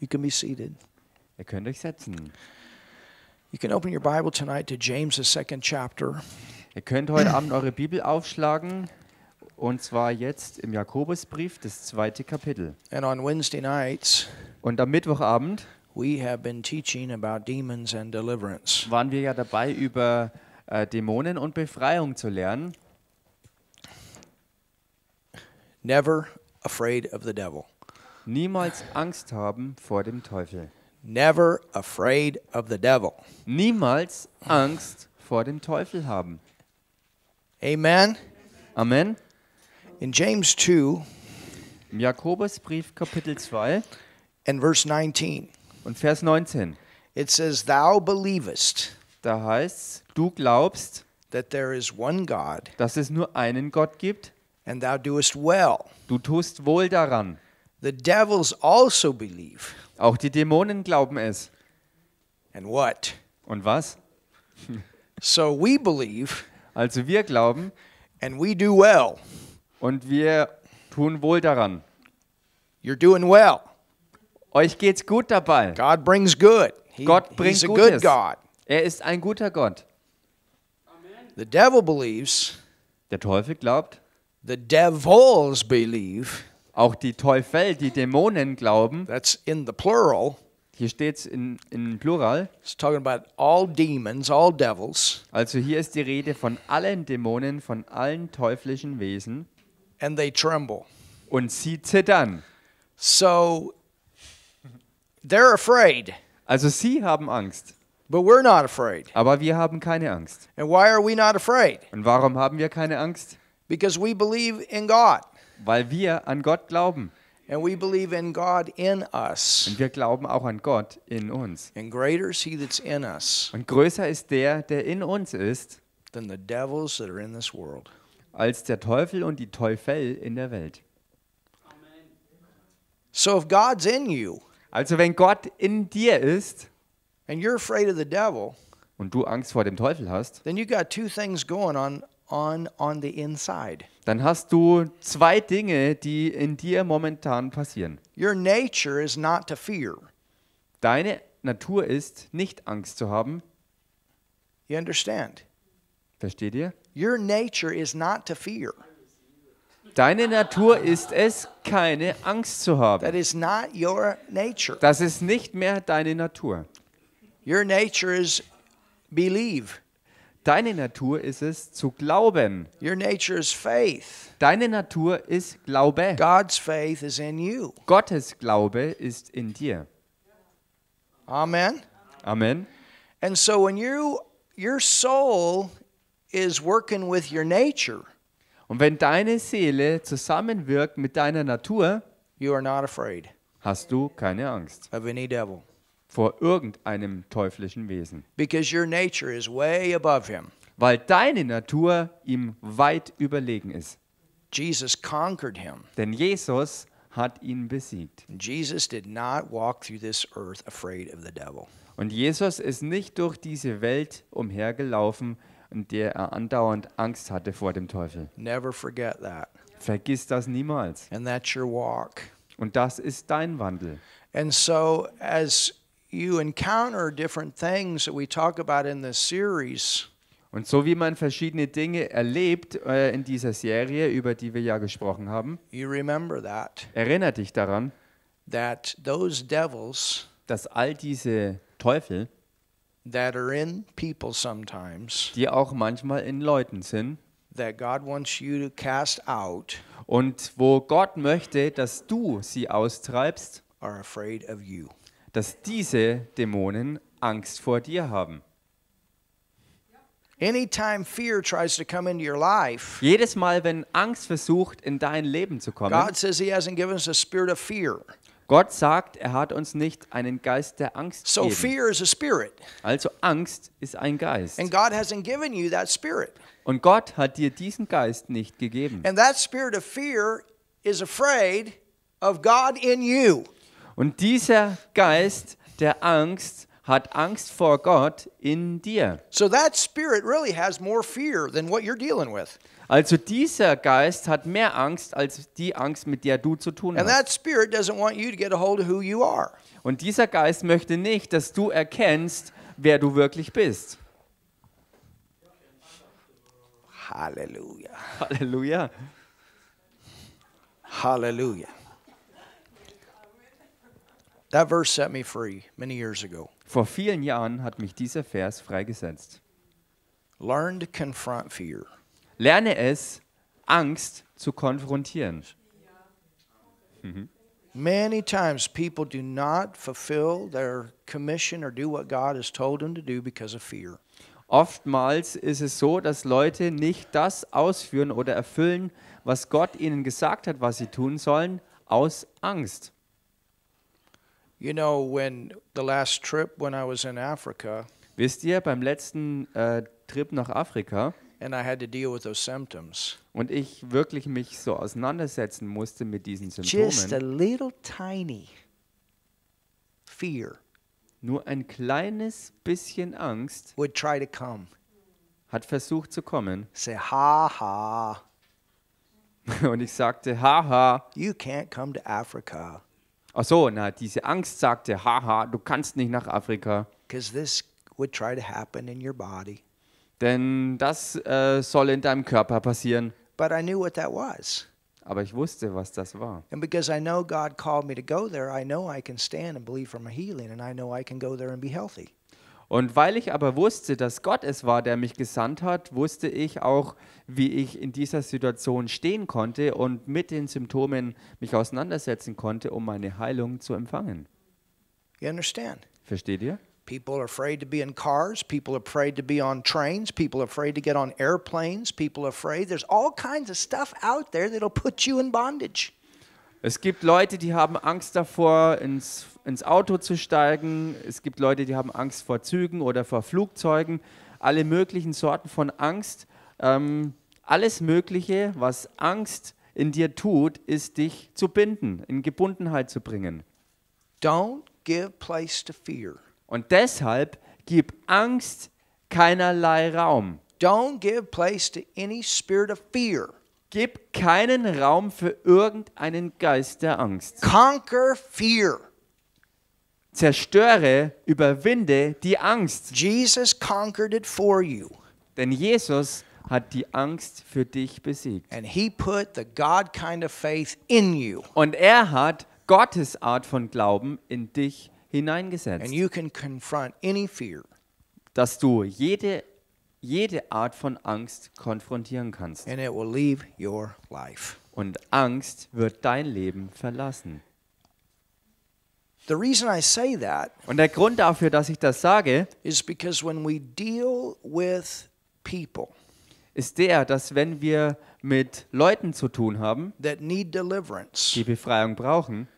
You can be seated. Ihr könnt euch setzen. You can open your Bible tonight to James the second chapter. Ihr könnt heute Abend eure Bibel aufschlagen und zwar jetzt im Jakobusbrief das zweite Kapitel. And on Wednesday nights und am Mittwochabend we have been teaching about demons and deliverance. Waren wir ja dabei über äh, Dämonen und Befreiung zu lernen. Never afraid of the devil. Niemals Angst haben vor dem Teufel. Never afraid of the devil. Niemals Angst vor dem Teufel haben. Amen. Amen. In James 2 im Jakobusbrief Kapitel 2 and verse 19 und Vers 19. It says thou believest. Da heißt du glaubst, that there is one God. Dass es nur einen Gott gibt. And thou doest well. Du tust wohl daran. The devils also believe. Auch die Dämonen glauben es. And what? Und was? so we believe. Also wir glauben. And we do well. Und wir tun wohl daran. You're doing well. Euch geht's gut dabei. God brings good. He, Gott bringt Gutes. Er ist ein guter Gott. Amen. The devil believes. Der Teufel glaubt. The devils believe auch die Teufel, die Dämonen glauben. That's in the plural. Hier steht es in, in Plural. It's talking about all demons, all devils. Also hier ist die Rede von allen Dämonen, von allen teuflischen Wesen. And they tremble. Und sie zittern. So they're afraid. Also sie haben Angst. But we're not afraid. Aber wir haben keine Angst. And why are we not afraid? Und warum haben wir keine Angst? Because we believe in God. Weil wir an Gott glauben. And we believe in God in us. Und wir glauben auch an Gott in uns. And greater is he that's in us. Und größer ist der, der in uns ist, than the devils that are in this world. als der Teufel und die Teufel in der Welt. So if God's in you, also wenn Gott in dir ist and you're afraid of the devil, und du Angst vor dem Teufel hast, dann hast du zwei Dinge, going on on inside dann hast du zwei Dinge, die in dir momentan passieren. Your nature is not to fear. Deine Natur ist, nicht Angst zu haben. You understand? Versteht ihr? Your nature is not to fear. Deine Natur ist es, keine Angst zu haben. That is not your nature. Das ist nicht mehr deine Natur. Your nature is believe. Deine Natur ist es zu glauben. Your nature is faith. Deine Natur ist Glaube. God's faith is in you. Gottes Glaube ist in dir. Amen. Amen. And so when you your soul is working with your nature. Und wenn deine Seele zusammenwirkt mit deiner Natur, you are not afraid. Hast du keine Angst. Of any devil vor irgendeinem teuflischen Wesen. Because your nature is way above him. Weil deine Natur ihm weit überlegen ist. Jesus conquered him. Denn Jesus hat ihn besiegt. Jesus did not walk through this earth afraid of the devil. Und Jesus ist nicht durch diese Welt umhergelaufen, in der er andauernd Angst hatte vor dem Teufel. Never forget that. Vergiss das niemals. And that's your walk. Und das ist dein Wandel. And so as you encounter different things that we talk about in this series. Und so wie man verschiedene Dinge erlebt äh, in dieser Serie, über die wir ja gesprochen haben, erinnert dich daran, devils, dass all diese Teufel, die auch manchmal in Leuten sind, out, und wo Gott möchte, dass du sie austreibst, are afraid of you dass diese Dämonen Angst vor dir haben. Anytime fear tries to come into your life, Jedes Mal, wenn Angst versucht, in dein Leben zu kommen, God says he hasn't given us a spirit of fear. Gott sagt, er hat uns nicht einen Geist der Angst So gegeben. fear is a spirit. Also Angst ist ein Geist. And God hasn't given you that spirit. Und Gott hat dir diesen Geist nicht gegeben. And that spirit of fear is afraid of God in you. Und dieser Geist der Angst hat Angst vor Gott in dir. So that spirit really has more fear than what you're dealing with. Also dieser Geist hat mehr Angst als die Angst, mit der du zu tun hast. Und dieser Geist möchte nicht, dass du erkennst, wer du wirklich bist. Halleluja. Halleluja. Halleluja. That verse set me free many years ago. Vor vielen Jahren hat mich dieser Vers freigesetzt. Learn to confront fear. Lerne es, Angst zu konfrontieren. Mhm. Many times people do not fulfill their commission or do what God has told them to do because of fear. Oftmals ist es so, dass Leute nicht das ausführen oder erfüllen, was Gott ihnen gesagt hat, was sie tun sollen, aus Angst. You know, when the last trip when I was in Africa. Wisst ihr, beim letzten äh, Trip nach Afrika. And I had to deal with those symptoms. Und ich wirklich mich so auseinandersetzen musste mit diesen Symptomen. Just a little tiny fear. Nur ein kleines bisschen Angst. Would try to come. Hat versucht zu kommen. Say ha ha. Und ich sagte, haha. You can't come to Africa. Ach so, na, diese Angst sagte, haha, du kannst nicht nach Afrika. this would try to happen in your body. Denn das äh, soll in deinem Körper passieren. But I knew what that was. Aber ich wusste, was das war. And because I know God called me to go there, I know I can stand and believe for my healing and I know I can go there and be healthy. Und weil ich aber wusste, dass Gott es war, der mich gesandt hat, wusste ich auch, wie ich in dieser Situation stehen konnte und mit den Symptomen mich auseinandersetzen konnte, um meine Heilung zu empfangen. You understand? Versteht ihr? People are afraid to be in cars. People are afraid to be on trains. People are afraid to get on airplanes. People are afraid. There's all kinds of stuff out there that'll put you in bondage. Es gibt Leute, die haben Angst davor, ins, ins Auto zu steigen. Es gibt Leute, die haben Angst vor Zügen oder vor Flugzeugen. Alle möglichen Sorten von Angst. Ähm, alles Mögliche, was Angst in dir tut, ist dich zu binden, in Gebundenheit zu bringen. Don't give place to fear. Und deshalb gib Angst keinerlei Raum. Don't give place to any spirit of fear. Gib keinen Raum für irgendeinen Geist der Angst. Conquer fear. Zerstöre, überwinde die Angst. Jesus conquered it for you. Denn Jesus hat die Angst für dich besiegt. And he put the God kind of faith in you. Und er hat Gottes Art von Glauben in dich hineingesetzt. And you can confront any fear. Dass du jede jede Art von Angst konfrontieren kannst. And it will leave your life. Und Angst wird dein Leben verlassen. The reason I say that Und der Grund dafür, dass ich das sage, is because when we deal with people, ist der, dass wenn wir mit Leuten zu tun haben, that need deliverance, die Befreiung brauchen,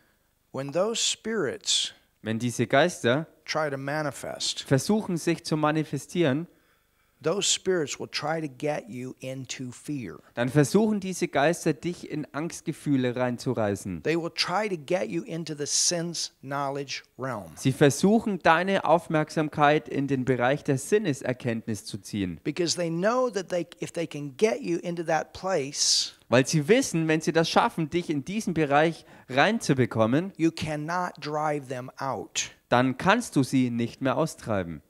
when those spirits wenn diese Geister try to manifest, versuchen sich zu manifestieren, those spirits will try to get you into fear. Dann versuchen diese Geister dich in Angstgefühle reinzureißen. They will try to get you into the sense knowledge realm. Sie versuchen deine Aufmerksamkeit in den Bereich der Sinneserkenntnis zu ziehen. Because they know that they if they can get you into that place weil sie wissen, wenn sie das schaffen, dich in diesen Bereich reinzubekommen, dann kannst du sie nicht mehr austreiben.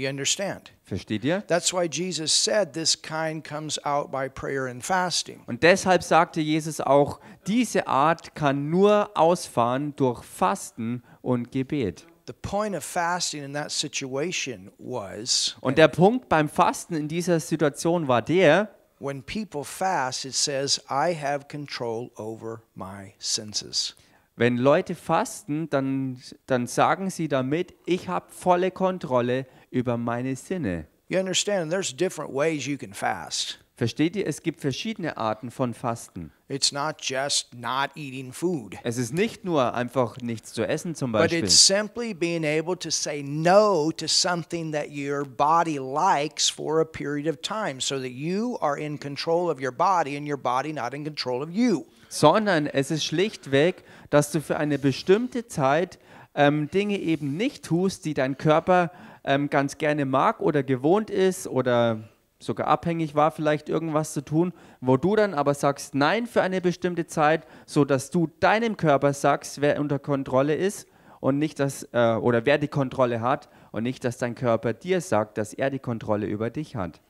You understand? Versteht ihr? That's why Jesus said this kind comes out by prayer and fasting. Und deshalb sagte Jesus auch, diese Art kann nur ausfahren durch Fasten und Gebet. The point of fasting in that situation was Und der Punkt beim Fasten in dieser Situation war der, when people fast it says I have control over my senses. Wenn Leute fasten, dann, dann sagen sie damit, ich habe volle Kontrolle über über meine Sinne. You understand? There's different ways you can fast. Versteht ihr, es gibt verschiedene Arten von Fasten. It's not just not eating food. Es ist nicht nur einfach nichts zu essen zum Beispiel. But it's simply being able to say no to something that your body likes for a period of time so that you are in control of your body and your body not in control of you. Sondern es ist schlichtweg, dass du für eine bestimmte Zeit ähm, Dinge eben nicht tust, die dein Körper ähm, ganz gerne mag oder gewohnt ist oder sogar abhängig war, vielleicht irgendwas zu tun, wo du dann aber sagst Nein für eine bestimmte Zeit, sodass du deinem Körper sagst, wer unter Kontrolle ist und nicht das, äh, oder wer die Kontrolle hat und nicht, dass dein Körper dir sagt, dass er die Kontrolle über dich hat.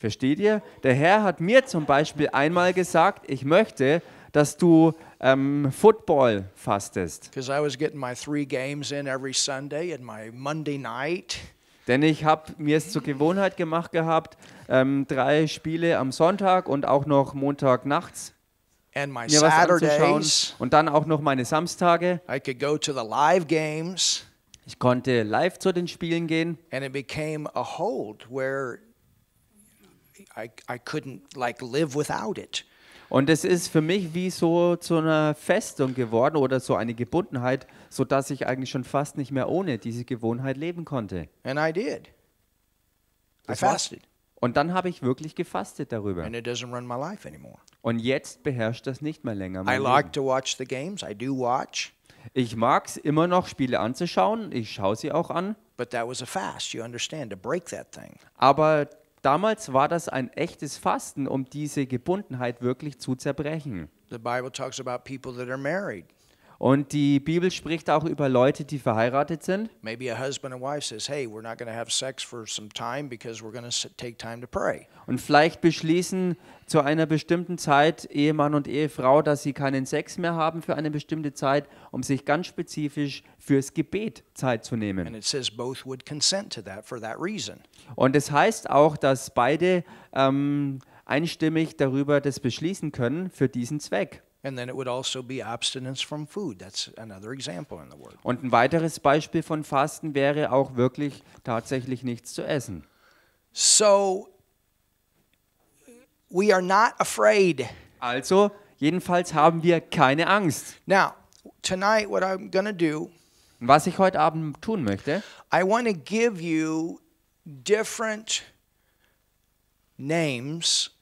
Versteht ihr? Der Herr hat mir zum Beispiel einmal gesagt, ich möchte, dass du ähm, Football fastest. I was getting my three games in every Sunday and my Monday night. Denn ich habe mir es zur Gewohnheit gemacht gehabt, ähm, drei Spiele am Sonntag und auch noch Montag nachts and my mir was Saturdays. und dann auch noch meine Samstage. I could go to the live games Ich konnte live zu den Spielen gehen and it became a hold where I, I couldn't like live without it. Und es ist für mich wie so zu einer Festung geworden oder so eine Gebundenheit, so dass ich eigentlich schon fast nicht mehr ohne diese Gewohnheit leben konnte. And I did. I fasted. Und dann habe ich wirklich gefastet darüber. And it doesn't run my life anymore. Und jetzt beherrscht das nicht mehr länger. I like to watch the games. I do watch. Ich mag es immer noch, Spiele anzuschauen. Ich schaue sie auch an. But that was a fast, you understand, to break that thing. Aber damals war das ein echtes Fasten, um diese Gebundenheit wirklich zu zerbrechen. The Bible talks about people that are married. Und die Bibel spricht auch über Leute, die verheiratet sind. Und vielleicht beschließen zu einer bestimmten Zeit Ehemann und Ehefrau, dass sie keinen Sex mehr haben für eine bestimmte Zeit, um sich ganz spezifisch fürs Gebet Zeit zu nehmen. Und es heißt auch, dass beide ähm, einstimmig darüber das beschließen können für diesen Zweck. Also Und ein weiteres Beispiel von Fasten wäre auch wirklich tatsächlich nichts zu essen. So we are not afraid. Also jedenfalls haben wir keine Angst. Now tonight what I'm going do was ich heute Abend tun möchte, I want to give you different names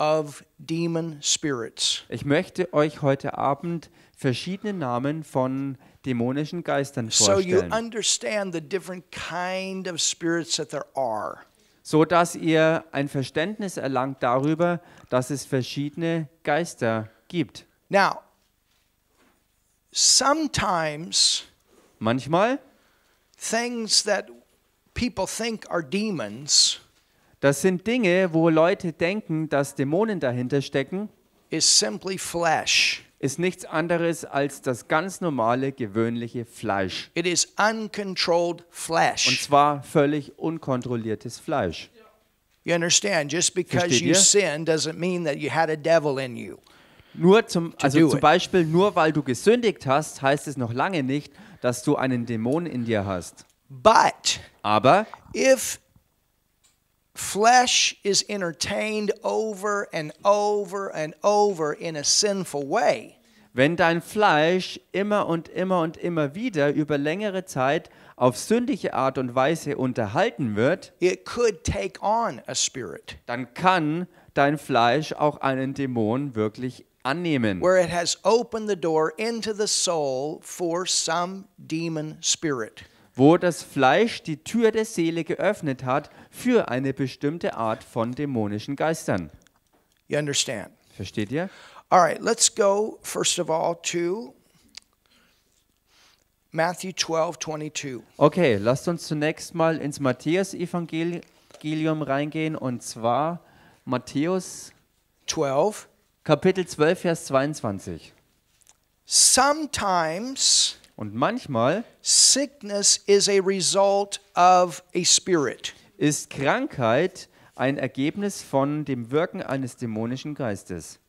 of demon spirits. Ich möchte euch heute Abend verschiedene Namen von dämonischen Geistern vorstellen. So you understand the different kind of spirits that there are. So dass ihr ein Verständnis erlangt darüber, dass es verschiedene Geister gibt. Now sometimes manchmal things that people think are demons das sind Dinge, wo Leute denken, dass Dämonen dahinter stecken. Is simply flesh. Ist nichts anderes als das ganz normale, gewöhnliche Fleisch. It is uncontrolled flesh. Und zwar völlig unkontrolliertes Fleisch. You understand? Just because you sin doesn't mean that you had a devil in you. Nur zum, also zum Beispiel, nur weil du gesündigt hast, heißt es noch lange nicht, dass du einen Dämon in dir hast. But Aber if Flesh is entertained over and over and over in a sinful way. Wenn dein Fleisch immer und immer und immer wieder über längere Zeit auf sündige Art und Weise unterhalten wird, it could take on a spirit. dann kann dein Fleisch auch einen Dämon wirklich annehmen. Where it has opened the door into the soul for some demon spirit wo das Fleisch die Tür der Seele geöffnet hat für eine bestimmte Art von dämonischen Geistern. You understand? Versteht ihr? All right, let's go first of all to Matthew 12:22. Okay, lasst uns zunächst mal ins Matthäus Evangelium reingehen und zwar Matthäus 12 Kapitel 12 Vers 22. Sometimes und manchmal Sickness is a result of a spirit. ist Krankheit ein Ergebnis von dem Wirken eines dämonischen Geistes.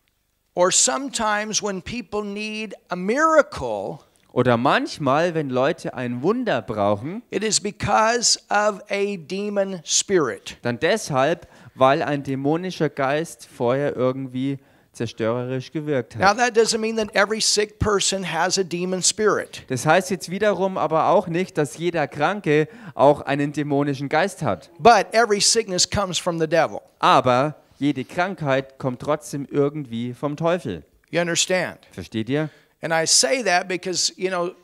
Or sometimes when people need a miracle, oder manchmal, wenn Leute ein Wunder brauchen, it is because of a demon spirit. dann deshalb, weil ein dämonischer Geist vorher irgendwie zerstörerisch gewirkt hat. Das heißt jetzt wiederum aber auch nicht, dass jeder Kranke auch einen dämonischen Geist hat. Aber jede Krankheit kommt trotzdem irgendwie vom Teufel. Versteht ihr? And I say that because, you know,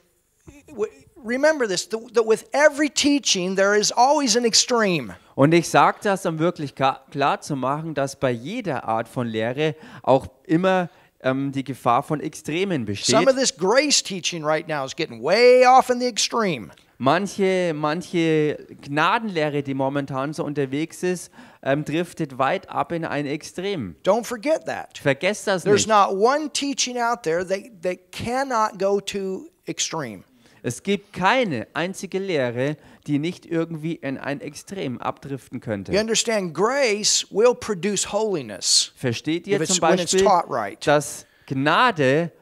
remember this that with every teaching there is always an extreme. Und ich sage das, um wirklich klar zu machen, dass bei jeder Art von Lehre auch immer ähm, die Gefahr von Extremen besteht. Some of this grace teaching right now is getting way off in the extreme. Manche, manche Gnadenlehre, die momentan so unterwegs ist, ähm, driftet weit ab in ein Extrem. Don't forget that. Vergesst das There's nicht. There's not one teaching out there that, that cannot go to extreme. Es gibt keine einzige Lehre, die nicht irgendwie in ein Extrem abdriften könnte. You understand, grace will produce holiness. Versteht ihr zum Beispiel, right. dass Gnade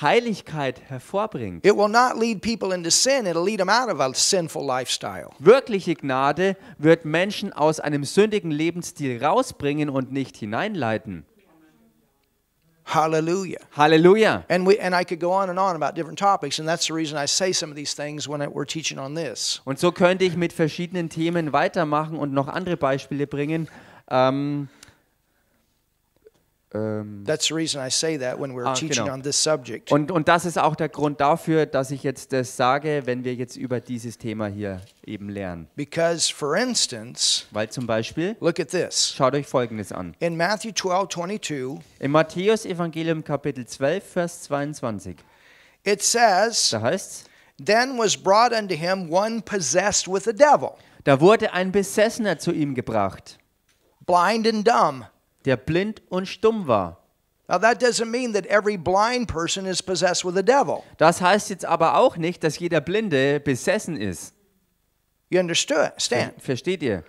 Heiligkeit hervorbringt. Wirkliche Gnade wird Menschen aus einem sündigen Lebensstil rausbringen und nicht hineinleiten. Hallelujah. Hallelujah. And we and I could go on and on about different topics and that's the reason I say some of these things when we're teaching on this. Und so könnte ich mit verschiedenen Themen weitermachen und noch andere Beispiele bringen. Ähm Ähm, ah, genau. Und, das ist auch der Grund dafür, dass ich jetzt das sage, wenn wir jetzt über dieses Thema hier eben lernen. Because for instance, Weil zum Beispiel, look at this. schaut euch Folgendes an. In Matthew 12, 22, Im Matthäus Evangelium Kapitel 12, Vers 22, it says, da heißt Then was brought unto him one possessed with the devil. Da wurde ein Besessener zu ihm gebracht. Blind and dumb der blind und stumm war. Das heißt jetzt aber auch nicht, dass jeder Blinde besessen ist. You understand? Versteht ihr?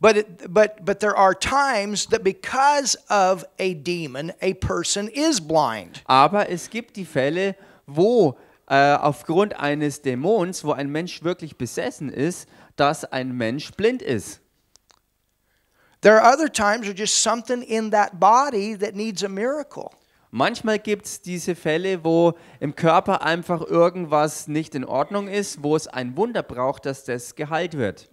But, but, but there are times that because of a demon, a person is blind. Aber es gibt die Fälle, wo äh, aufgrund eines Dämons, wo ein Mensch wirklich besessen ist, dass ein Mensch blind ist. There are other times where just something in that body that needs a miracle. Manchmal gibt es diese Fälle, wo im Körper einfach irgendwas nicht in Ordnung ist, wo es ein Wunder braucht, dass das geheilt wird.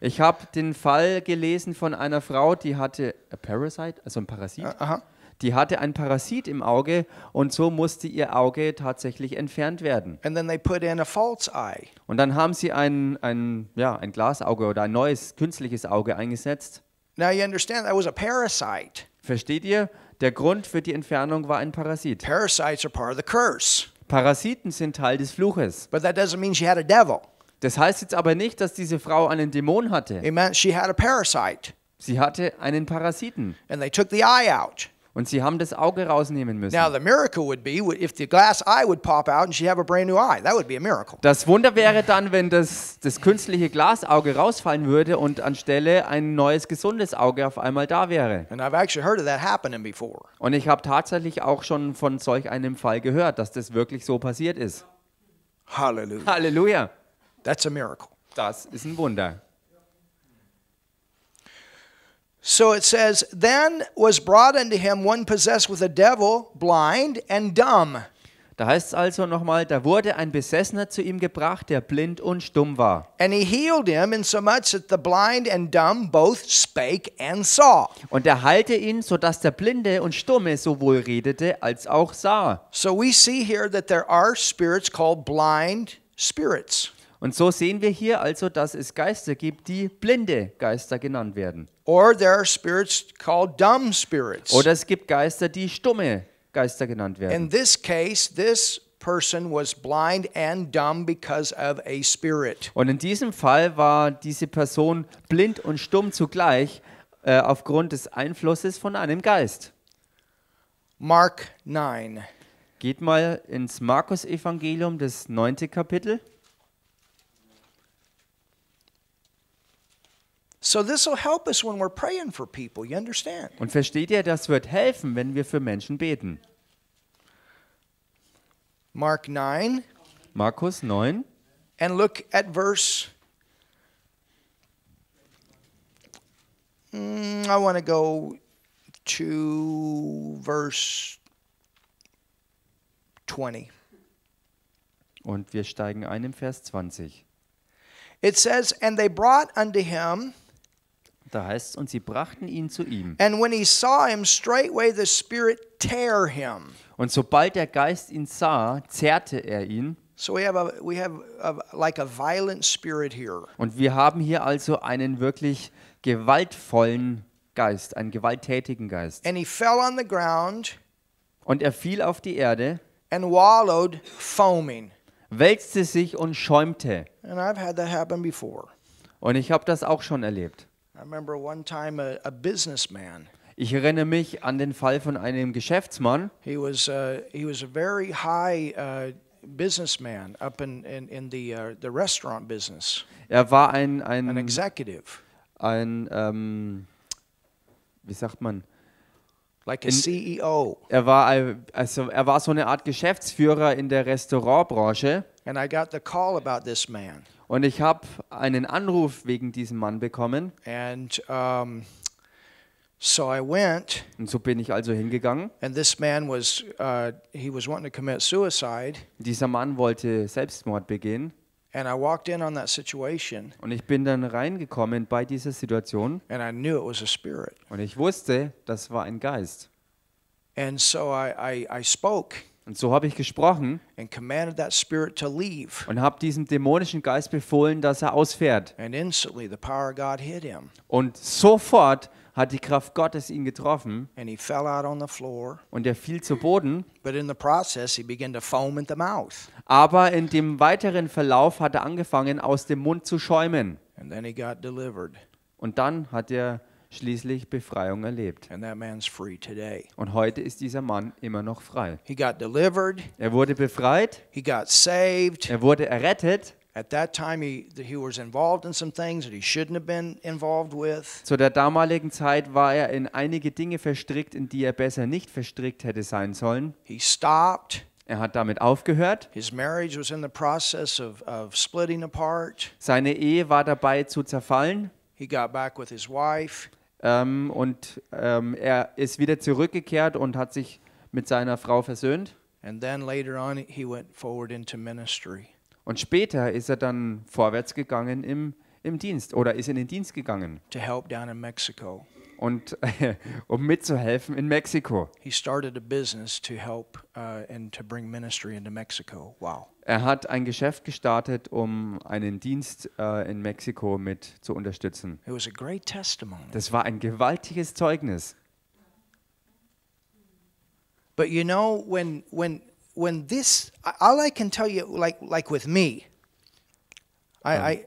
Ich habe den Fall gelesen von einer Frau, die hatte a parasite, also ein Parasit. uh -huh. Die hatte ein Parasit im Auge und so musste ihr Auge tatsächlich entfernt werden. Und dann haben sie ein, ein, ja, ein Glasauge oder ein neues künstliches Auge eingesetzt. Versteht ihr? Der Grund für die Entfernung war ein Parasit. Parasiten sind Teil des Fluches. But that doesn't mean she had a devil. Das heißt jetzt aber nicht, dass diese Frau einen Dämon hatte. It meant she had a parasite. Sie hatte einen Parasiten. And they took the eye out. Und sie haben das Auge rausnehmen müssen. Now the miracle would be if the glass eye would pop out and she have a brand new eye. That would be a miracle. Das Wunder wäre dann, wenn das das künstliche Glasauge rausfallen würde und anstelle ein neues gesundes Auge auf einmal da wäre. And I've actually heard of that happening before. Und ich habe tatsächlich auch schon von solch einem Fall gehört, dass das wirklich so passiert ist. Halleluja. Halleluja. That's a miracle. Das ist ein Wunder. So it says, Then was brought unto him one possessed with a devil, blind and dumb. Da heißt es also nochmal, da wurde ein Besessener zu ihm gebracht, der blind und stumm war. Und er heilte ihn, sodass der Blinde und Stumme sowohl redete als auch sah. So we see here that there are spirits called blind spirits. Und so sehen wir hier also, dass es Geister gibt, die blinde Geister genannt werden. Or there are spirits called dumb spirits. Oder es gibt Geister, die stumme Geister genannt werden. In this case, this person was blind and dumb because of a spirit. Und in diesem Fall war diese Person blind und stumm zugleich äh, aufgrund des Einflusses von einem Geist. Mark 9. Geht mal ins Markus Evangelium, das neunte Kapitel. So this will help us when we're praying for people. You understand? Und versteht ihr, das wird helfen, wenn wir für Menschen beten. Mark 9. Markus 9. And look at verse mm, I want to go to verse 20. Und wir steigen ein im Vers 20. It says and they brought unto him Da heißt es, und sie brachten ihn zu ihm. And when he saw him, straightway the Spirit tear him. Und sobald der Geist ihn sah, zerrte er ihn. So we have a, we have a, like a violent spirit here. Und wir haben hier also einen wirklich gewaltvollen Geist, einen gewalttätigen Geist. And he fell on the ground. Und er fiel auf die Erde. And wallowed, foaming. Wälzte sich und schäumte. And I've had that happen before. Und ich habe das auch schon erlebt. Ich erinnere mich an den Fall von einem Geschäftsmann. He was uh, he was a very high uh, businessman up in in, in the uh, the restaurant business. Er war ein ein An executive. ein ähm, wie sagt man? Like a CEO. Er war also er war so eine Art Geschäftsführer in der Restaurantbranche. And I got the call about this man. Und ich habe einen Anruf wegen diesem Mann bekommen. And um, so I went. Und so bin ich also hingegangen. And this man was uh, he was wanting to commit suicide. Dieser Mann wollte Selbstmord begehen. And I walked in on that situation. Und ich bin dann reingekommen bei dieser Situation. And I knew it was a spirit. Und ich wusste, das war ein Geist. And so I I, I spoke. Und so habe ich gesprochen und habe diesem dämonischen Geist befohlen, dass er ausfährt. Und sofort hat die Kraft Gottes ihn getroffen und er fiel zu Boden. Aber in dem weiteren Verlauf hat er angefangen, aus dem Mund zu schäumen. Und dann hat er schließlich Befreiung erlebt. Und heute ist dieser Mann immer noch frei. Er wurde befreit. Er wurde errettet. he, he was involved in some Zu der damaligen Zeit war er in einige Dinge verstrickt, in die er besser nicht verstrickt hätte sein sollen. He stopped. Er hat damit aufgehört. His marriage was in the process of, of splitting apart. Seine Ehe war dabei zu zerfallen. He got back with his wife. Ähm, und ähm, er ist wieder zurückgekehrt und hat sich mit seiner Frau versöhnt. Und später ist er dann vorwärts gegangen im, im Dienst oder ist in den Dienst gegangen. To help down in Mexico und um mitzuhelfen in Mexiko. He started a business to help uh, and to bring ministry into Mexico. Wow. Er hat ein Geschäft gestartet, um einen Dienst uh, in Mexiko mit zu unterstützen. It was a great testimony. Das war ein gewaltiges Zeugnis. But you know when when when this all I can tell you like like with me I, um. I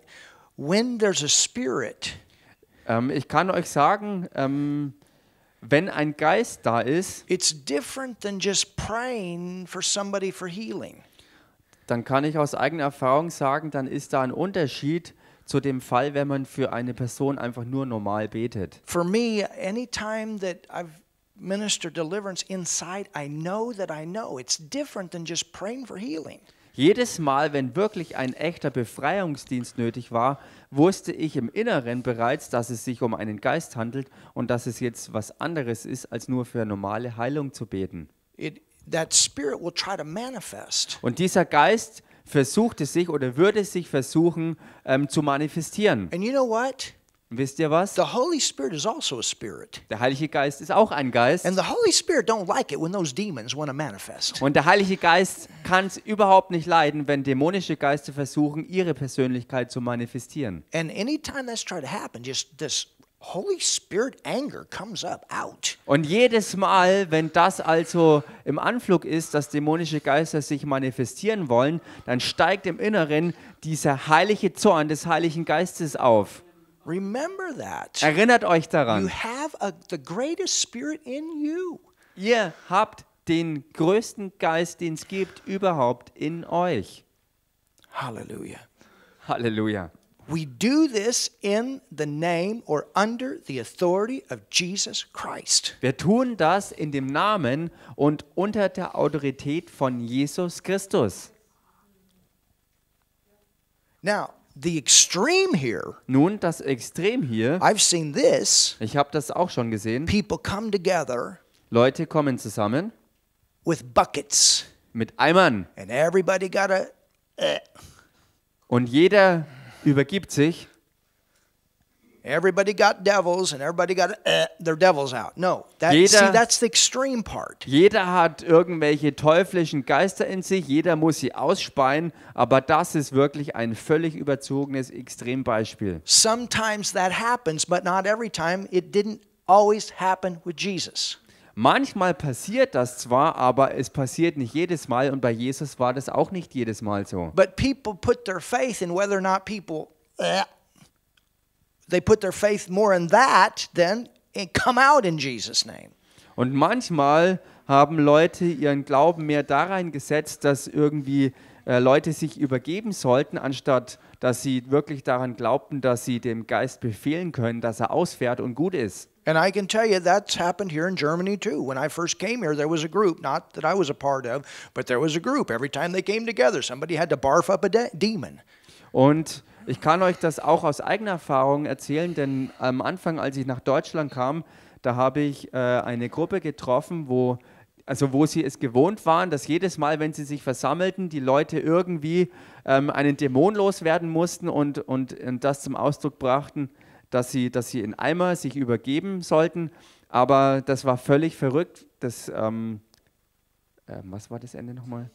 when there's a spirit ähm, ich kann euch sagen, ähm, wenn ein Geist da ist, it's different than just praying for somebody for healing. Dann kann ich aus eigener Erfahrung sagen, dann ist da ein Unterschied zu dem Fall, wenn man für eine Person einfach nur normal betet. For me, any time that I've ministered deliverance inside, I know that I know it's different than just praying for healing. Jedes Mal, wenn wirklich ein echter Befreiungsdienst nötig war, wusste ich im Inneren bereits, dass es sich um einen Geist handelt und dass es jetzt was anderes ist, als nur für normale Heilung zu beten. It, that spirit will try to manifest. Und dieser Geist versuchte sich oder würde sich versuchen ähm, zu manifestieren. And you know what? wisst ihr was? The Holy Spirit is also a spirit. Der Heilige Geist ist auch ein Geist. And the Holy Spirit don't like it when those demons want to manifest. Und der Heilige Geist kann es überhaupt nicht leiden, wenn dämonische Geister versuchen, ihre Persönlichkeit zu manifestieren. And anytime that's tried to happen, just this Holy Spirit anger comes up out. Und jedes Mal, wenn das also im Anflug ist, dass dämonische Geister sich manifestieren wollen, dann steigt im Inneren dieser heilige Zorn des Heiligen Geistes auf. Remember that. Erinnert euch daran. You have a, the greatest spirit in you. Ihr habt den größten Geist, den es gibt überhaupt in euch. Halleluja. Halleluja. We do this in the name or under the authority of Jesus Christ. Wir tun das in dem Namen und unter der Autorität von Jesus Christus. Now, the extreme here. Nun das Extrem hier. I've seen this. Ich habe das auch schon gesehen. People come together. Leute kommen zusammen. With buckets. Mit Eimern. And everybody got a. Uh. Und jeder übergibt sich. Everybody got devils and everybody got uh, their devils out. No, that, jeder, see, that's the extreme part. Jeder hat irgendwelche teuflischen Geister in sich, jeder muss sie ausspeien, aber das ist wirklich ein völlig überzogenes Extrembeispiel. Sometimes that happens, but not every time. It didn't always happen with Jesus. Manchmal passiert das zwar, aber es passiert nicht jedes Mal und bei Jesus war das auch nicht jedes Mal so. But people put their faith in whether or not people uh, they put their faith more in that than and come out in Jesus name. Und manchmal haben Leute ihren Glauben mehr daran gesetzt, dass irgendwie äh, Leute sich übergeben sollten, anstatt dass sie wirklich daran glaubten, dass sie dem Geist befehlen können, dass er ausfährt und gut ist. And I can tell you that's happened here in Germany too. When I first came here, there was a group, not that I was a part of, but there was a group. Every time they came together, somebody had to barf up a demon. Und ich kann euch das auch aus eigener Erfahrung erzählen, denn am Anfang, als ich nach Deutschland kam, da habe ich äh, eine Gruppe getroffen, wo also wo sie es gewohnt waren, dass jedes Mal, wenn sie sich versammelten, die Leute irgendwie ähm, einen Dämon loswerden mussten und, und, und, das zum Ausdruck brachten, dass sie, dass sie in Eimer sich übergeben sollten. Aber das war völlig verrückt. Das, ähm, äh, was war das Ende nochmal?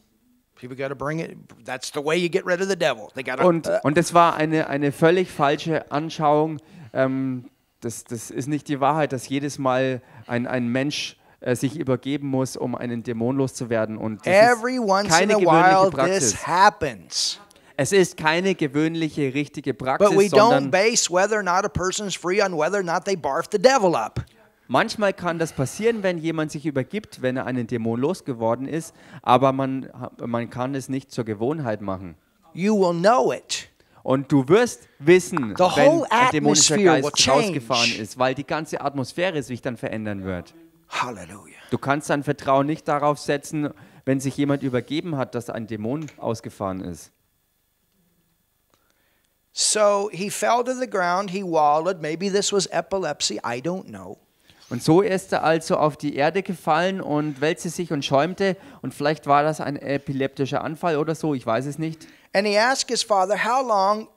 und, uh, und das war eine, eine völlig falsche Anschauung. Ähm, das, das ist nicht die Wahrheit, dass jedes Mal ein, ein Mensch äh, sich übergeben muss, um einen Dämon loszuwerden. Und das Every ist keine gewöhnliche Praxis. Es ist keine gewöhnliche richtige Praxis, But we sondern don't base whether or not a person is free on whether or not they barf the devil up. Manchmal kann das passieren, wenn jemand sich übergibt, wenn er einen Dämon losgeworden ist, aber man, man kann es nicht zur Gewohnheit machen. You will know it. Und du wirst wissen, The wenn ein dämonischer Geist rausgefahren ist, weil die ganze Atmosphäre sich dann verändern wird. Halleluja. Du kannst dein Vertrauen nicht darauf setzen, wenn sich jemand übergeben hat, dass ein Dämon ausgefahren ist. So he fell to the ground, he wallowed, maybe this was epilepsy, I don't know. Und so ist er also auf die Erde gefallen und wälzte sich und schäumte. Und vielleicht war das ein epileptischer Anfall oder so, ich weiß es nicht. And he asked his father, how long